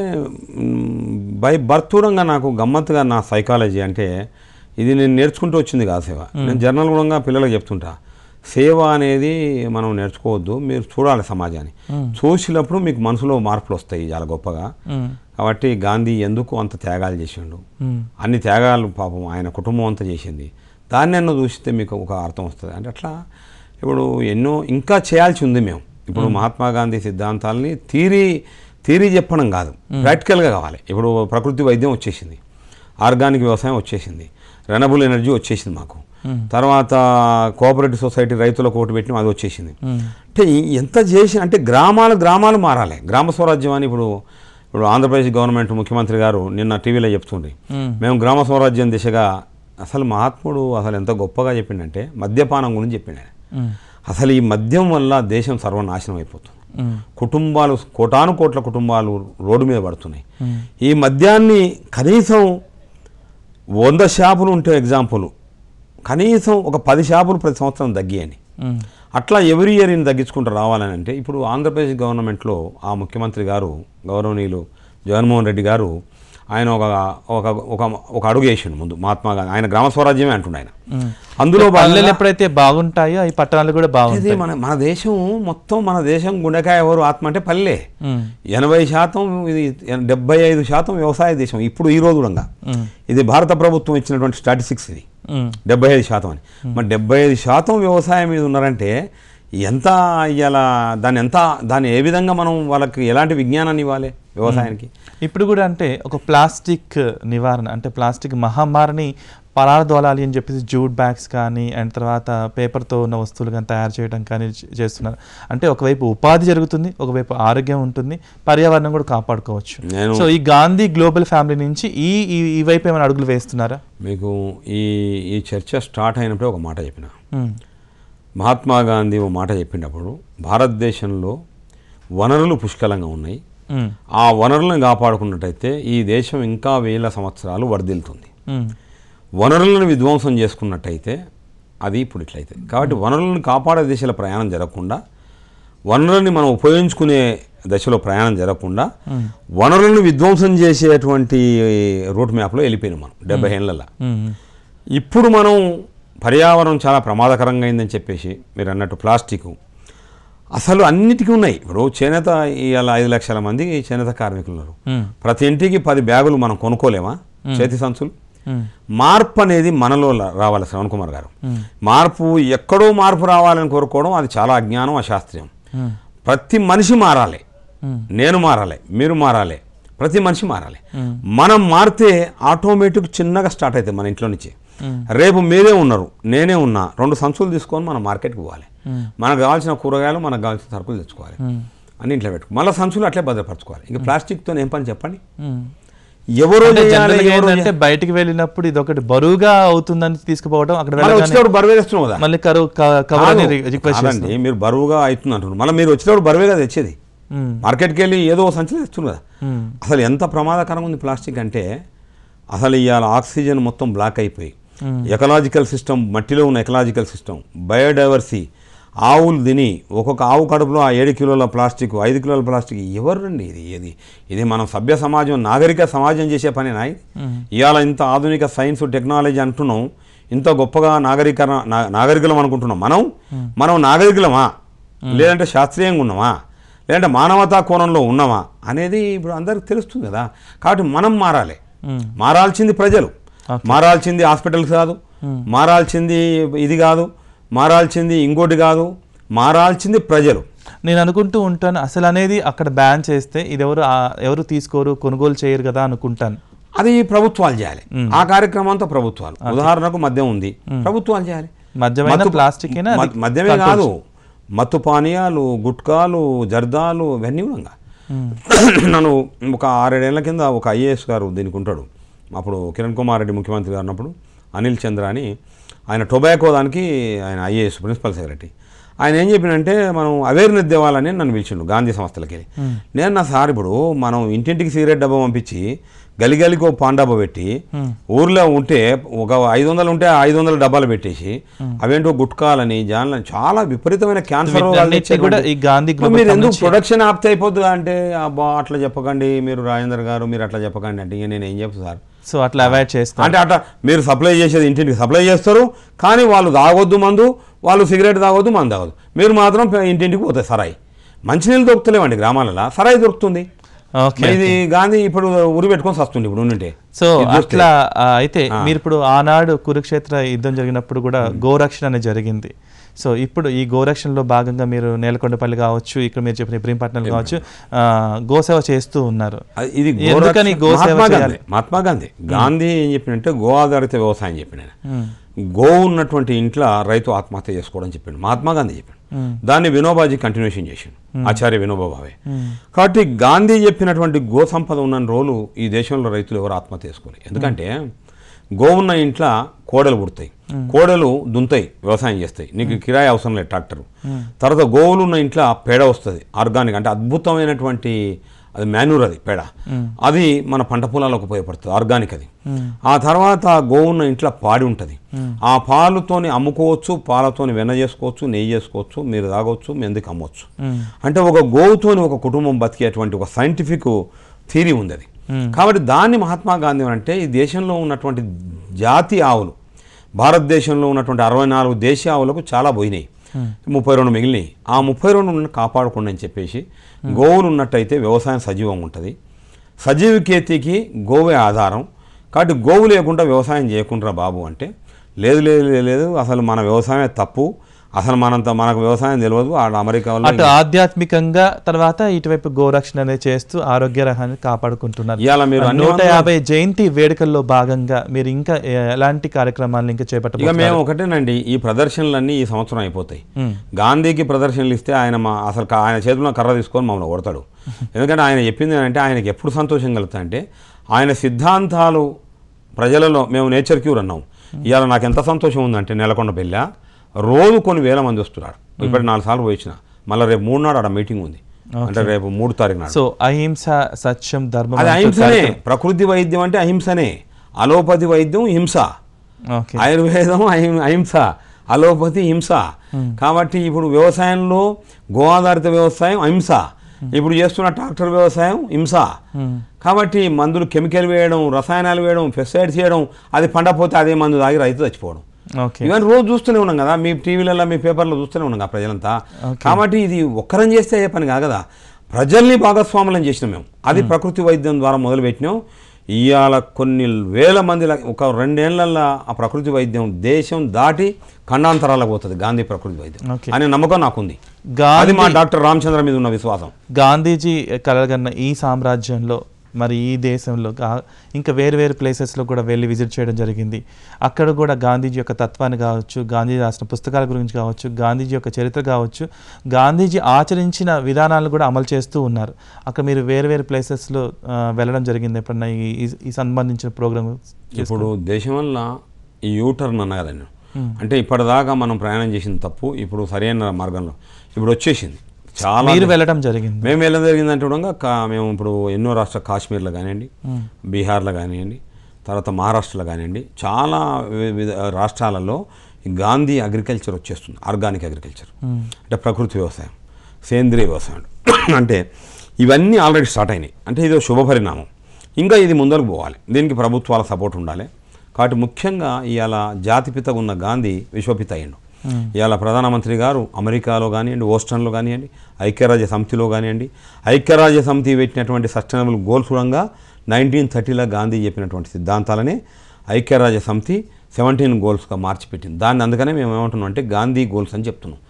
బై బర్తూరంగా నాకు గమ్మత్తుగా నా సైకాలజీ అంటే ఇది నేను నేర్చుకుంటూ వచ్చింది కాదు సేవ నేను జర్నల్ గుణంగా పిల్లలకు చెప్తుంటా సేవ అనేది మనం నేర్చుకోవద్దు మీరు చూడాలి సమాజాన్ని చూసినప్పుడు మీకు మనసులో మార్పులు వస్తాయి చాలా గొప్పగా కాబట్టి గాంధీ ఎందుకు అంత త్యాగాలు చేసిండు అన్ని త్యాగాలు పాపం ఆయన కుటుంబం అంతా చేసింది దాన్ని అన్న చూస్తే మీకు ఒక అర్థం వస్తుంది అంటే అట్లా ఇప్పుడు ఎన్నో ఇంకా చేయాల్సి ఉంది మేము ఇప్పుడు మహాత్మా గాంధీ సిద్ధాంతాలని తీరి తీరి చెప్పడం కాదు ప్రాక్టికల్గా కావాలి ఇప్పుడు ప్రకృతి వైద్యం వచ్చేసింది ఆర్గానిక్ వ్యవసాయం వచ్చేసింది రెనబుల్ ఎనర్జీ వచ్చేసింది మాకు తర్వాత కోఆపరేటివ్ సొసైటీ రైతులకు ఓటు పెట్టిన అది వచ్చేసింది అంటే ఎంత చేసి అంటే గ్రామాలు గ్రామాలు మారాలి గ్రామ స్వరాజ్యం అని ఇప్పుడు ఇప్పుడు ఆంధ్రప్రదేశ్ గవర్నమెంట్ ముఖ్యమంత్రి గారు నిన్న టీవీలో చెప్తుండే మేము గ్రామ స్వరాజ్యం దిశగా అసలు మహాత్ముడు అసలు ఎంత గొప్పగా చెప్పిండంటే మద్యపానం గురించి చెప్పిండే అసలు ఈ మద్యం వల్ల దేశం సర్వనాశనం అయిపోతుంది కుటుంబాలు కోటాను కోట్ల కుటుంబాలు రోడ్డు మీద పడుతున్నాయి ఈ మద్యాన్ని కనీసం వంద షాపులు ఉంటే ఎగ్జాంపుల్ కనీసం ఒక పది షాపులు ప్రతి సంవత్సరం తగ్గాయని అట్లా ఎవ్రీ ఇయర్ తగ్గించుకుంటూ రావాలని అంటే ఇప్పుడు ఆంధ్రప్రదేశ్ గవర్నమెంట్లో ఆ ముఖ్యమంత్రి గారు గౌరవనీయులు జగన్మోహన్ రెడ్డి గారు ఆయన ఒక ఒక ఒక ఒక అడుగు వేసిండు ముందు మహాత్మా గాంధీ ఆయన గ్రామ స్వరాజ్యమే అంటుండే ఆయన అందులో పల్లెలు ఎప్పుడైతే బాగుంటాయో ఈ పట్టణాలు కూడా బాగుంటాయి మన మన దేశం మొత్తం మన దేశం గుండెకాయ ఎవరు ఆత్మ అంటే పల్లె ఎనభై శాతం ఇది డెబ్బై ఐదు శాతం వ్యవసాయ దేశం ఇప్పుడు ఈ రోజు కూడా ఇది భారత ప్రభుత్వం ఇచ్చినటువంటి స్టాటిస్టిక్స్ ఇది డెబ్బై ఐదు శాతం అని మరి డెబ్బై ఐదు శాతం వ్యవసాయం మీద ఉన్నారంటే ఎంత ఇలా దాని ఎంత దాన్ని ఏ విధంగా మనం వాళ్ళకి ఎలాంటి విజ్ఞానాన్ని ఇవ్వాలి వ్యవసాయానికి ఇప్పుడు కూడా అంటే ఒక ప్లాస్టిక్ నివారణ అంటే ప్లాస్టిక్ మహమ్మారిని పరారదోలాలి అని చెప్పేసి జూట్ బ్యాగ్స్ కానీ అండ్ తర్వాత పేపర్తో ఉన్న వస్తువులు కానీ తయారు చేయడం కానీ చేస్తున్నారు అంటే ఒకవైపు ఉపాధి జరుగుతుంది ఒకవైపు ఆరోగ్యం ఉంటుంది పర్యావరణం కూడా కాపాడుకోవచ్చు సో ఈ గాంధీ గ్లోబల్ ఫ్యామిలీ నుంచి ఈ ఈ వైపు ఏమైనా అడుగులు వేస్తున్నారా మీకు ఈ ఈ చర్చ స్టార్ట్ అయినప్పుడు ఒక మాట చెప్పిన మహాత్మాగాంధీ ఓ మాట చెప్పినప్పుడు భారతదేశంలో వనరులు పుష్కలంగా ఉన్నాయి ఆ వనరులను కాపాడుకున్నట్టయితే ఈ దేశం ఇంకా వేల సంవత్సరాలు వర్ధిల్తుంది వనరులను విధ్వంసం చేసుకున్నట్టయితే అది ఇప్పుడు ఇట్లయితే కాబట్టి వనరులను కాపాడే దిశలో ప్రయాణం జరగకుండా వనరుల్ని మనం ఉపయోగించుకునే దశలో ప్రయాణం జరగకుండా వనరులను విధ్వంసం చేసేటువంటి రూట్ మ్యాప్లో వెళ్ళిపోయినాం మనం డెబ్బై ఏళ్ళలో ఇప్పుడు మనం పర్యావరణం చాలా ప్రమాదకరంగా అయిందని చెప్పేసి మీరు అన్నట్టు ప్లాస్టిక్ అసలు అన్నిటికీ ఉన్నాయి ఇప్పుడు చేనేత ఇవాళ ఐదు లక్షల మంది చేనేత కార్మికులు ఉన్నారు ప్రతి ఇంటికి పది బ్యాగులు మనం కొనుక్కోలేమా చేతి సంచులు మార్పు అనేది మనలో రావాలి శ్రవణ్ కుమార్ గారు మార్పు ఎక్కడో మార్పు రావాలని కోరుకోవడం అది చాలా అజ్ఞానం అశాస్త్రీయం ప్రతి మనిషి మారాలి నేను మారాలి మీరు మారాలి ప్రతి మనిషి మారాలి మనం మారితే ఆటోమేటిక్ చిన్నగా స్టార్ట్ అవుతాయి మన ఇంట్లో నుంచి రేపు మీరే ఉన్నారు నేనే ఉన్నా రెండు సంచులు తీసుకొని మనం మార్కెట్కి పోవాలి మనకు కావాల్సిన కూరగాయలు మనకు కావాల్సిన సరుకులు తెచ్చుకోవాలి అన్ని ఇంట్లో పెట్టుకో మళ్ళీ సంచులు అట్లే భద్రపరచుకోవాలి ఇంకా ప్లాస్టిక్తో ఏం పని చెప్పండి ఎవరు అంటే బయటికి వెళ్ళినప్పుడు ఇది ఒకటి బరువుగా అవుతుందని తీసుకుపోవడం అక్కడ బరువే మళ్ళీ మీరు బరువుగా అవుతుంది అంటున్నారు మళ్ళీ మీరు వచ్చేటప్పుడు బరువేగా తెచ్చేది మార్కెట్కి వెళ్ళి ఏదో సంచులు తెస్తుంది కదా అసలు ఎంత ప్రమాదకరంగా ఉంది ప్లాస్టిక్ అంటే అసలు ఇవాళ ఆక్సిజన్ మొత్తం బ్లాక్ అయిపోయి ఎకలాజికల్ hmm. సిస్టమ్ మట్టిలో ఉన్న ఎకలాజికల్ సిస్టమ్ బయోడైవర్సీ ఆవులు తిని ఒక్కొక్క ఆవు కడుపులో ఆ ఏడు కిలోల ప్లాస్టిక్ ఐదు కిలోల ప్లాస్టిక్ ఎవరండి ఇది ఇది ఇది మనం సభ్య సమాజం నాగరిక సమాజం చేసే పని నాయ్ hmm. ఇవాళ ఇంత ఆధునిక సైన్స్ టెక్నాలజీ అంటున్నాం ఇంత గొప్పగా నాగరికరణ నాగరికులం అనుకుంటున్నాం మనం hmm. మనం నాగరికులమా లేదంటే శాస్త్రీయంగా ఉన్నామా లేదంటే మానవతా కోణంలో ఉన్నామా అనేది ఇప్పుడు అందరికి తెలుస్తుంది కదా కాబట్టి మనం మారాలి మారాల్సింది ప్రజలు మారాల్సింది హాస్పిటల్స్ కాదు hmm. మారాల్సింది ఇది కాదు మారాల్సింది ఇంకోటి కాదు మారాల్సింది ప్రజలు నేను అనుకుంటూ ఉంటాను అసలు అనేది అక్కడ బ్యాన్ చేస్తే ఇది ఎవరు ఎవరు తీసుకోరు కొనుగోలు చేయరు కదా అనుకుంటాను అది ప్రభుత్వాలు చేయాలి hmm. ఆ కార్యక్రమంతో ప్రభుత్వాలు ఉదాహరణకు మద్యం ఉంది hmm. ప్రభుత్వాలు చేయాలి మద్యమైన ప్లాస్టిక్ మద్యమే కాదు మత్తు పానీయాలు గుట్కాలు జర్దాలు ఇవన్నీ నన్ను ఒక ఆరేడేళ్ల కింద ఒక ఐఏఎస్ గారు దీనికి ఉంటాడు అప్పుడు కిరణ్ కుమార్ రెడ్డి ముఖ్యమంత్రి గారు ఉన్నప్పుడు అనిల్ చంద్ర అని ఆయన టొబాకో దానికి ఆయన ఐఏఎస్ ప్రిన్సిపల్ సెక్రటరీ ఆయన ఏం చెప్పినంటే మనం అవేర్నెస్ దేవాలని నన్ను పిలిచిండు గాంధీ సంస్థలకి నేను నా సార్ ఇప్పుడు మనం ఇంటింటికి సిగరెట్ డబ్బా పంపించి గలిగలికో పాండబ పెట్టి ఊర్లో ఉంటే ఒక ఐదు వందలు ఉంటే ఐదు వందల డబ్బాలు పెట్టేసి అవేంటో గుట్కాలని జాన్లని చాలా విపరీతమైన క్యాన్సర్ మీరు ఎందుకు ప్రొడక్షన్ ఆప్తే అయిపోద్దు అంటే అబ్బా అట్లా చెప్పకండి మీరు రాజేందర్ గారు మీరు అట్లా చెప్పకండి అంటే నేను ఏం చెప్పు సార్ సో అట్లా అవాయిడ్ చేస్తాను అంటే అట్లా మీరు సప్లై చేసేది ఇంటింటికి సప్లై చేస్తారు కానీ వాళ్ళు తాగొద్దు మందు వాళ్ళు సిగరెట్ తాగొద్దు మందు తాగొద్దు మీరు మాత్రం ఇంటింటికి పోతాయి సరాయి మంచినీళ్ళు దొరుకుతలేవండి గ్రామాలలో సరాయి దొరుకుతుంది ఇది గాంధీ ఇప్పుడు ఉరి పెట్టుకొని వస్తుంది ఇప్పుడు ఉండి సో అట్లా అయితే మీరు ఇప్పుడు ఆనాడు కురుక్షేత్ర యుద్ధం జరిగినప్పుడు కూడా గోరక్షణ అనేది జరిగింది సో ఇప్పుడు ఈ గోరక్షణలో భాగంగా మీరు నేలకొండపల్లి కావచ్చు ఇక్కడ మీరు చెప్పిన ఇబ్రహీంపట్నం కావచ్చు గోసేవ చేస్తూ ఉన్నారు ఇది ఎందుకని గోసేవ మహాత్మా గాంధీ గాంధీ ఏం చెప్పినంటే గో ఆధారిత వ్యవసాయం చెప్పిన గో ఉన్నటువంటి ఇంట్లో రైతు ఆత్మహత్య చేసుకోవడం చెప్పాడు మహాత్మా గాంధీ చెప్పాడు దాన్ని వినోబాజీ కంటిన్యూషన్ చేసిండు ఆచార్య వినోబా భావే కాబట్టి గాంధీ చెప్పినటువంటి గో సంపద ఉన్న రోజు ఈ దేశంలో రైతులు ఎవరు ఆత్మహత్య చేసుకోలేదు ఎందుకంటే గో ఉన్న ఇంట్లో కోడలు పుడతాయి కోడలు దుంతాయి వ్యవసాయం చేస్తాయి నీకు కిరాయి అవసరం లేదు ట్రాక్టర్ తర్వాత గోవులు ఉన్న ఇంట్లో పేడ వస్తుంది ఆర్గానిక్ అంటే అద్భుతమైనటువంటి అది మాన్యూర్ అది పేడ అది మన పంట పొలాలకు ఉపయోగపడుతుంది ఆర్గానిక్ అది ఆ తర్వాత గోవున్న ఇంట్లో పాడి ఉంటుంది ఆ పాలుతోని అమ్ముకోవచ్చు పాలతోని వెన్న చేసుకోవచ్చు నెయ్యి చేసుకోవచ్చు మీరు తాగొచ్చు మెందుకు అమ్మవచ్చు అంటే ఒక గోవుతోని ఒక కుటుంబం బతికేటువంటి ఒక సైంటిఫిక్ థీరీ ఉంది అది కాబట్టి దాన్ని మహాత్మా గాంధీ అంటే ఈ దేశంలో ఉన్నటువంటి జాతి ఆవులు భారతదేశంలో ఉన్నటువంటి అరవై నాలుగు దేశీయ ఆవులకు చాలా పోయినాయి ముప్పై రెండు మిగిలినాయి ఆ ముప్పై రెండు కాపాడకుండా అని చెప్పేసి Hmm. గోవులు ఉన్నట్టయితే వ్యవసాయం సజీవంగా ఉంటుంది సజీవ కేతికి గోవే ఆధారం కాబట్టి గోవు లేకుండా వ్యవసాయం చేయకుండా బాబు అంటే లేదు లేదు లేదు అసలు మన వ్యవసాయమే తప్పు అసలు మనంత మనకు వ్యవసాయం తెలియదు ఆడ అమెరికాలో అటు ఆధ్యాత్మికంగా తర్వాత ఇటువైపు గోరక్షణ అనేది చేస్తూ ఆరోగ్య రహాన్ని కాపాడుకుంటున్నారు ఇలా మీరు నూట యాభై జయంతి వేడుకల్లో భాగంగా మీరు ఇంకా ఎలాంటి కార్యక్రమాలను ఇంకా చేపట్టారు ఇక మేము ఒకటేనండి ఈ ప్రదర్శనలన్నీ ఈ సంవత్సరం అయిపోతాయి గాంధీకి ప్రదర్శనలు ఇస్తే ఆయన మా అసలు ఆయన చేతుల్లో కర్ర తీసుకొని మమ్మల్ని కొడతాడు ఎందుకంటే ఆయన చెప్పింది ఏంటంటే ఆయనకి ఎప్పుడు సంతోషం కలుగుతా అంటే ఆయన సిద్ధాంతాలు ప్రజలలో మేము నేచర్ క్యూర్ అన్నాం ఇవాళ నాకు ఎంత సంతోషం ఉందంటే నెలకొండ బిల్ల రోజు కొన్ని వేల మంది వస్తున్నారు ఇప్పటి నాలుగు సార్లు పోయించిన మళ్ళీ రేపు మూడు నాడు ఆడ మీటింగ్ ఉంది అంటే రేపు మూడు తారీఖు నాడు సో అహింస సత్యం ధర్మం అది అహింసనే ప్రకృతి వైద్యం అంటే అహింసనే అలోపతి వైద్యం హింస ఆయుర్వేదం అహింస అలోపతి హింస కాబట్టి ఇప్పుడు వ్యవసాయంలో గోవాధారిత వ్యవసాయం అహింస ఇప్పుడు చేస్తున్న ట్రాక్టర్ వ్యవసాయం హింస కాబట్టి మందులు కెమికల్ వేయడం రసాయనాలు వేయడం పెస్టిసైడ్స్ చేయడం అది పండపోతే అదే మందు తాగి రైతు చచ్చిపోవడం ఇవన్నీ రోజు చూస్తూనే ఉన్నాం కదా మీ టీవీలలో మీ పేపర్లో చూస్తూనే ఉన్నాం కదా ప్రజలంతా కాబట్టి ఇది ఒక్కరం చేస్తే అయ్యే పని కాదు కదా ప్రజల్ని భాగస్వాములను చేసినాం మేము అది ప్రకృతి వైద్యం ద్వారా మొదలుపెట్టినాం ఇవాళ కొన్ని వేల మంది ఒక రెండేళ్లలో ఆ ప్రకృతి వైద్యం దేశం దాటి ఖండాంతరాలకు పోతుంది గాంధీ ప్రకృతి వైద్యం అనే నమ్మకం నాకుంది గాంధీ మా డాక్టర్ రామచంద్ర మీద ఉన్న విశ్వాసం గాంధీజీ కలగన్న ఈ సామ్రాజ్యంలో మరి ఈ దేశంలో ఇంకా వేరు వేరు ప్లేసెస్లో కూడా వెళ్ళి విజిట్ చేయడం జరిగింది అక్కడ కూడా గాంధీజీ యొక్క తత్వాన్ని కావచ్చు గాంధీజీ రాసిన పుస్తకాల గురించి కావచ్చు గాంధీజీ యొక్క చరిత్ర కావచ్చు గాంధీజీ ఆచరించిన విధానాలు కూడా అమలు చేస్తూ ఉన్నారు అక్కడ మీరు వేరు వేరు ప్లేసెస్లో వెళ్ళడం జరిగింది ఎప్పుడన్నా ఈ సంబంధించిన ప్రోగ్రామ్ ఇప్పుడు దేశం వల్ల ఈ యూటర్న్ అన్నగారు అంటే ఇప్పటిదాకా మనం ప్రయాణం చేసిన తప్పు ఇప్పుడు సరైన మార్గంలో ఇప్పుడు వచ్చేసింది చాలా మీరు వెళ్ళడం జరిగింది మేము వెళ్ళడం జరిగింది అంటే కూడా మేము ఇప్పుడు ఎన్నో రాష్ట్ర కాశ్మీర్లో కానివ్వండి బీహార్లో కానివ్వండి తర్వాత మహారాష్ట్రలో కానివ్వండి చాలా రాష్ట్రాలలో గాంధీ అగ్రికల్చర్ వచ్చేస్తుంది ఆర్గానిక్ అగ్రికల్చర్ అంటే ప్రకృతి వ్యవసాయం సేంద్రియ వ్యవసాయం అంటే ఇవన్నీ ఆల్రెడీ స్టార్ట్ అయినాయి అంటే ఇది శుభపరిణామం ఇంకా ఇది ముందరకు పోవాలి దీనికి ప్రభుత్వాల సపోర్ట్ ఉండాలి కాబట్టి ముఖ్యంగా ఇవాళ జాతిపిత ఉన్న గాంధీ విశ్వపిత అయ్యిండు ఇవాళ ప్రధానమంత్రి గారు అమెరికాలో కానివ్వండి ఓస్టన్లో కానివ్వండి ఐక్యరాజ్య సమితిలో కానివ్వండి ఐక్యరాజ్య సమితి పెట్టినటువంటి సస్టైనబుల్ గోల్స్ కూడా నైన్టీన్ థర్టీలో గాంధీ చెప్పినటువంటి సిద్ధాంతాలనే ఐక్యరాజ్య సమితి సెవెంటీన్ గోల్స్గా మార్చిపెట్టింది దాన్ని అందుకనే మేము ఏమంటున్నాం అంటే గాంధీ గోల్స్ అని చెప్తున్నాం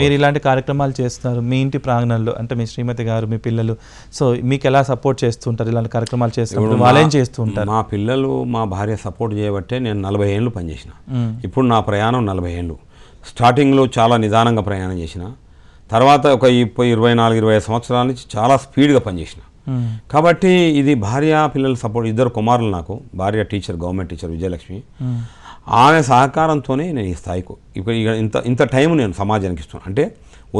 మీరు ఇలాంటి కార్యక్రమాలు చేస్తున్నారు మీ ఇంటి ప్రాంగణంలో అంటే మీ శ్రీమతి గారు మీ పిల్లలు సో మీకు ఎలా సపోర్ట్ చేస్తుంటారు ఇలాంటి కార్యక్రమాలు చేస్తున్నారు వాళ్ళేం చేస్తుంటారు మా పిల్లలు మా భార్య సపోర్ట్ చేయబట్టే నేను నలభై ఏళ్ళు పనిచేసిన ఇప్పుడు నా ప్రయాణం నలభై ఏళ్ళు స్టార్టింగ్లో చాలా నిదానంగా ప్రయాణం చేసిన తర్వాత ఒక ఇరవై ఇరవై నాలుగు ఇరవై సంవత్సరాల నుంచి చాలా స్పీడ్గా పనిచేసిన కాబట్టి ఇది భార్య పిల్లల సపోర్ట్ ఇద్దరు కుమారులు నాకు భార్య టీచర్ గవర్నమెంట్ టీచర్ విజయలక్ష్మి ఆమె సహకారంతోనే నేను ఈ స్థాయికి ఇక్కడ ఇంత ఇంత టైం నేను సమాజానికి ఇస్తున్నాను అంటే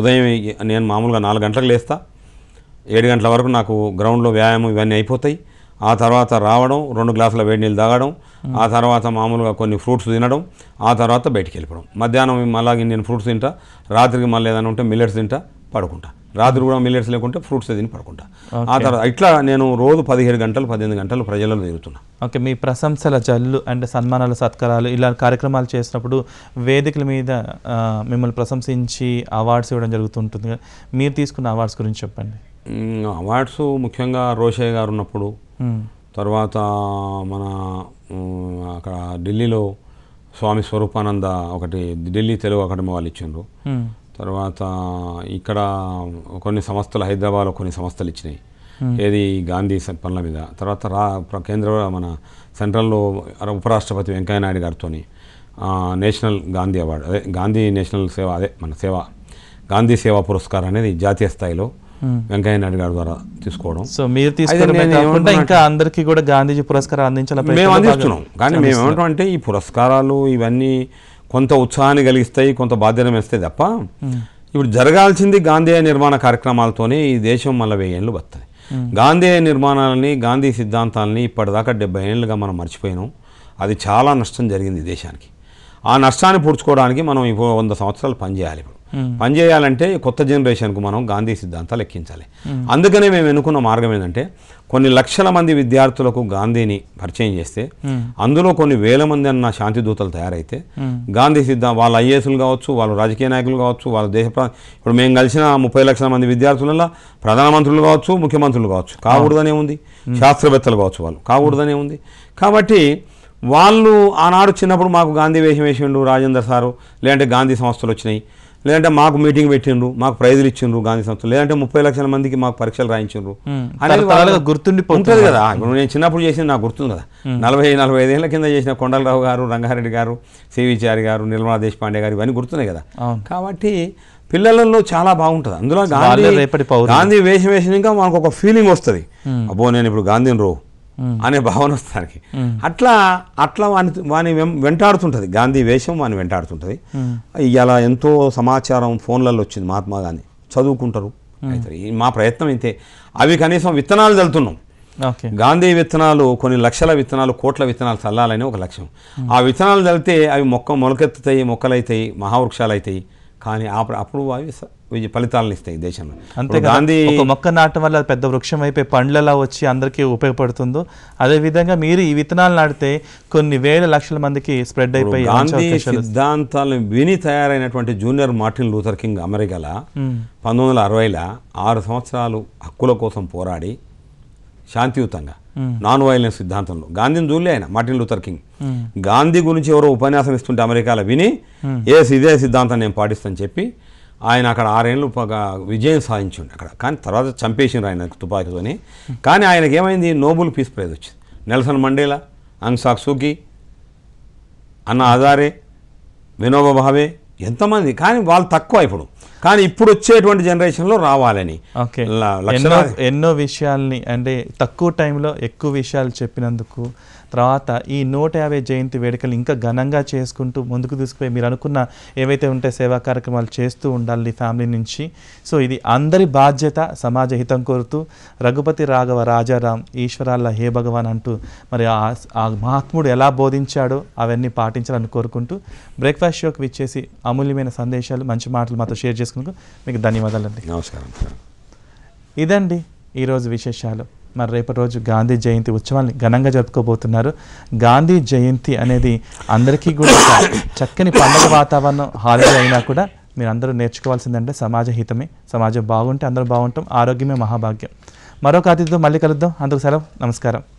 ఉదయం నేను మామూలుగా నాలుగు గంటలకు లేస్తా ఏడు గంటల వరకు నాకు గ్రౌండ్లో వ్యాయామం ఇవన్నీ అయిపోతాయి ఆ తర్వాత రావడం రెండు గ్లాసుల వేడి నీళ్ళు తాగడం ఆ తర్వాత మామూలుగా కొన్ని ఫ్రూట్స్ తినడం ఆ తర్వాత బయటికి వెళ్ళిపోవడం మధ్యాహ్నం మళ్ళీ నేను ఫ్రూట్స్ తింటా రాత్రికి మళ్ళీ ఏదైనా ఉంటే మిల్లెట్స్ తింటా పడుకుంటా రాత్రి కూడా మిల్లెట్స్ లేకుంటే ఫ్రూట్స్ తిని పడుకుంటా ఆ తర్వాత ఇట్లా నేను రోజు పదిహేడు గంటలు పద్దెనిమిది గంటలు ప్రజలను తిరుగుతున్నా ఓకే మీ ప్రశంసల జల్లు అంటే సన్మానాలు సత్కారాలు ఇలా కార్యక్రమాలు చేసినప్పుడు వేదికల మీద మిమ్మల్ని ప్రశంసించి అవార్డ్స్ ఇవ్వడం జరుగుతుంటుంది మీరు తీసుకున్న అవార్డ్స్ గురించి చెప్పండి అవార్డ్స్ ముఖ్యంగా రోషయ్య గారు ఉన్నప్పుడు తర్వాత మన అక్కడ ఢిల్లీలో స్వామి స్వరూపానంద ఒకటి ఢిల్లీ తెలుగు అకాడమీ వాళ్ళు ఇచ్చిండ్రు తర్వాత ఇక్కడ కొన్ని సంస్థలు హైదరాబాద్లో కొన్ని సంస్థలు ఇచ్చినాయి ఏది గాంధీ పనుల మీద తర్వాత రా కేంద్ర మన సెంట్రల్లో ఉపరాష్ట్రపతి వెంకయ్యనాయుడు గారితో నేషనల్ గాంధీ అవార్డు అదే గాంధీ నేషనల్ సేవ అదే మన సేవ గాంధీ సేవా పురస్కారం అనేది జాతీయ స్థాయిలో వెంకయ్య నాయుడు గారి ద్వారా తీసుకోవడం సో మీరు తీసుకోవడం ఇంకా అందరికి కూడా గాంధీజీ పురస్కారం అందించాలని మేము అందిస్తున్నాం కానీ మేము ఏమంటామంటే ఈ పురస్కారాలు ఇవన్నీ కొంత ఉత్సాహాన్ని కలిగిస్తాయి కొంత బాధ్యత వేస్తాయి తప్ప ఇప్పుడు జరగాల్సింది గాంధీయ నిర్మాణ కార్యక్రమాలతోనే ఈ దేశం మళ్ళీ వెయ్యి ఏళ్ళు వస్తాయి గాంధీయ నిర్మాణాలని గాంధీ సిద్ధాంతాలని ఇప్పటిదాకా డెబ్బై ఏళ్ళుగా మనం మర్చిపోయినాం అది చాలా నష్టం జరిగింది దేశానికి ఆ నష్టాన్ని పూడ్చుకోవడానికి మనం ఇప్పుడు వంద సంవత్సరాలు పనిచేయాలి Hmm. పనిచేయాలంటే కొత్త జనరేషన్కు మనం గాంధీ సిద్ధాంతాలు ఎక్కించాలి అందుకనే మేము ఎన్నుకున్న మార్గం ఏంటంటే కొన్ని లక్షల మంది విద్యార్థులకు గాంధీని పరిచయం చేస్తే hmm. అందులో కొన్ని వేల మంది అన్న శాంతి దూతలు తయారైతే hmm. గాంధీ సిద్ధాంతం వాళ్ళ ఐఏఎస్లు కావచ్చు వాళ్ళు రాజకీయ నాయకులు కావచ్చు వాళ్ళ దేశ ఇప్పుడు మేము కలిసిన ముప్పై లక్షల మంది విద్యార్థులలో ప్రధానమంత్రులు కావచ్చు ముఖ్యమంత్రులు కావచ్చు కాకూడదనే ఉంది శాస్త్రవేత్తలు కావచ్చు వాళ్ళు కాకూడదనే ఉంది కాబట్టి వాళ్ళు ఆనాడు చిన్నప్పుడు మాకు గాంధీ వేషం వేసిండు రాజేందర్ సారు లేదంటే గాంధీ సంస్థలు వచ్చినాయి లేదంటే మాకు మీటింగ్ పెట్టిండ్రు మాకు ప్రైజులు ఇచ్చిండ్రు గాంధీ సంస్థ లేదంటే ముప్పై లక్షల మందికి మాకు పరీక్షలు రాయించిండ్రు అనేది గుర్తుండి ఉంటుంది కదా నేను చిన్నప్పుడు చేసింది నాకు గుర్తుంది కదా నలభై నలభై ఐదేళ్ల కింద చేసిన కొండలరావు గారు రంగారెడ్డి గారు సివిచారి గారు నిర్మలా దేశపాండే గారు ఇవన్నీ గుర్తున్నాయి కదా కాబట్టి పిల్లలలో చాలా బాగుంటుంది అందులో గాంధీ గాంధీ వేషం వేసినాక మనకు ఒక ఫీలింగ్ వస్తుంది అబ్బో నేను ఇప్పుడు గాంధీని రో Hmm. అనే భావన వస్తానికి hmm. అట్లా అట్లా వాని వాని వెంటాడుతుంటుంది గాంధీ వేషం వాని వెంటాడుతుంటుంది hmm. ఇలా ఎంతో సమాచారం ఫోన్లలో వచ్చింది మహాత్మా గాంధీ చదువుకుంటారు మా ప్రయత్నం అయితే అవి కనీసం విత్తనాలు చల్లుతున్నాం గాంధీ విత్తనాలు కొన్ని లక్షల విత్తనాలు కోట్ల విత్తనాలు చల్లాలని ఒక లక్ష్యం ఆ విత్తనాలు చల్లితే అవి మొక్క మొలకెత్తుతాయి మొక్కలు అవుతాయి మహావృక్షాలు అవుతాయి కానీ అప్పుడు అవి ఫలితాలను ఇస్తాయి దేశంలో అంతే గాంధీ మొక్క నాటం వల్ల పెద్ద వృక్షం అయిపోయి పండ్లలా వచ్చి అందరికీ ఉపయోగపడుతుందో అదేవిధంగా మీరు ఈ విత్తనాలు నాటితే కొన్ని వేల లక్షల మందికి స్ప్రెడ్ అయిపోయి గాంధీ సిద్ధాంతాలను విని తయారైనటువంటి జూనియర్ మార్టిన్ లూథర్ కింగ్ అమెరికాల పంతొమ్మిది వందల ఆరు సంవత్సరాలు హక్కుల కోసం పోరాడి శాంతియుతంగా నాన్ వైలెన్స్ సిద్ధాంతంలో గాంధీని చూడలే ఆయన మార్టిన్ లూథర్ కింగ్ గాంధీ గురించి ఎవరో ఉపన్యాసం ఇస్తుంటే అమెరికాలో విని ఏ ఇదే సిద్ధాంతం నేను పాటిస్తాను చెప్పి ఆయన అక్కడ ఆరేళ్ళు విజయం సాధించండి అక్కడ కానీ తర్వాత చంపేసిండ్రు ఆయన తుపాకీతోని కానీ ఆయనకి ఏమైంది నోబుల్ పీస్ ప్రైజ్ వచ్చింది నెల్సన్ మండేలా అంగ్సాక్ సూకి అన్న ఆధారే వినోబ భావే ఎంతమంది కానీ వాళ్ళు తక్కువ ఇప్పుడు కానీ ఇప్పుడు వచ్చేటువంటి జనరేషన్లో రావాలని ఎన్నో విషయాల్ని అంటే తక్కువ టైంలో ఎక్కువ విషయాలు చెప్పినందుకు తర్వాత ఈ నూట యాభై జయంతి వేడుకలు ఇంకా ఘనంగా చేసుకుంటూ ముందుకు తీసుకుపోయి మీరు అనుకున్న ఏవైతే ఉంటే సేవా కార్యక్రమాలు చేస్తూ ఉండాలి ఫ్యామిలీ నుంచి సో ఇది అందరి బాధ్యత సమాజ హితం కోరుతూ రఘుపతి రాఘవ రాజారాం ఈశ్వరాల హే భగవాన్ అంటూ మరి ఆ మహాత్ముడు ఎలా బోధించాడో అవన్నీ పాటించాలని కోరుకుంటూ బ్రేక్ఫాస్ట్ షోకి విచ్చేసి అమూల్యమైన సందేశాలు మంచి మాటలు మాతో షేర్ చేసుకున్నందుకు మీకు ధన్యవాదాలండి నమస్కారం ఇదండి ఈరోజు విశేషాలు మరి రేపటి రోజు గాంధీ జయంతి ఉత్సవాన్ని ఘనంగా జరుపుకోబోతున్నారు గాంధీ జయంతి అనేది అందరికీ కూడా చక్కని పండుగ వాతావరణం హాలిడే అయినా కూడా మీరు అందరూ నేర్చుకోవాల్సిందంటే సమాజ హితమే సమాజం బాగుంటే అందరూ బాగుంటాం ఆరోగ్యమే మహాభాగ్యం మరొక అతిథితో మళ్ళీ కలుద్దాం అందుకు సెలవు నమస్కారం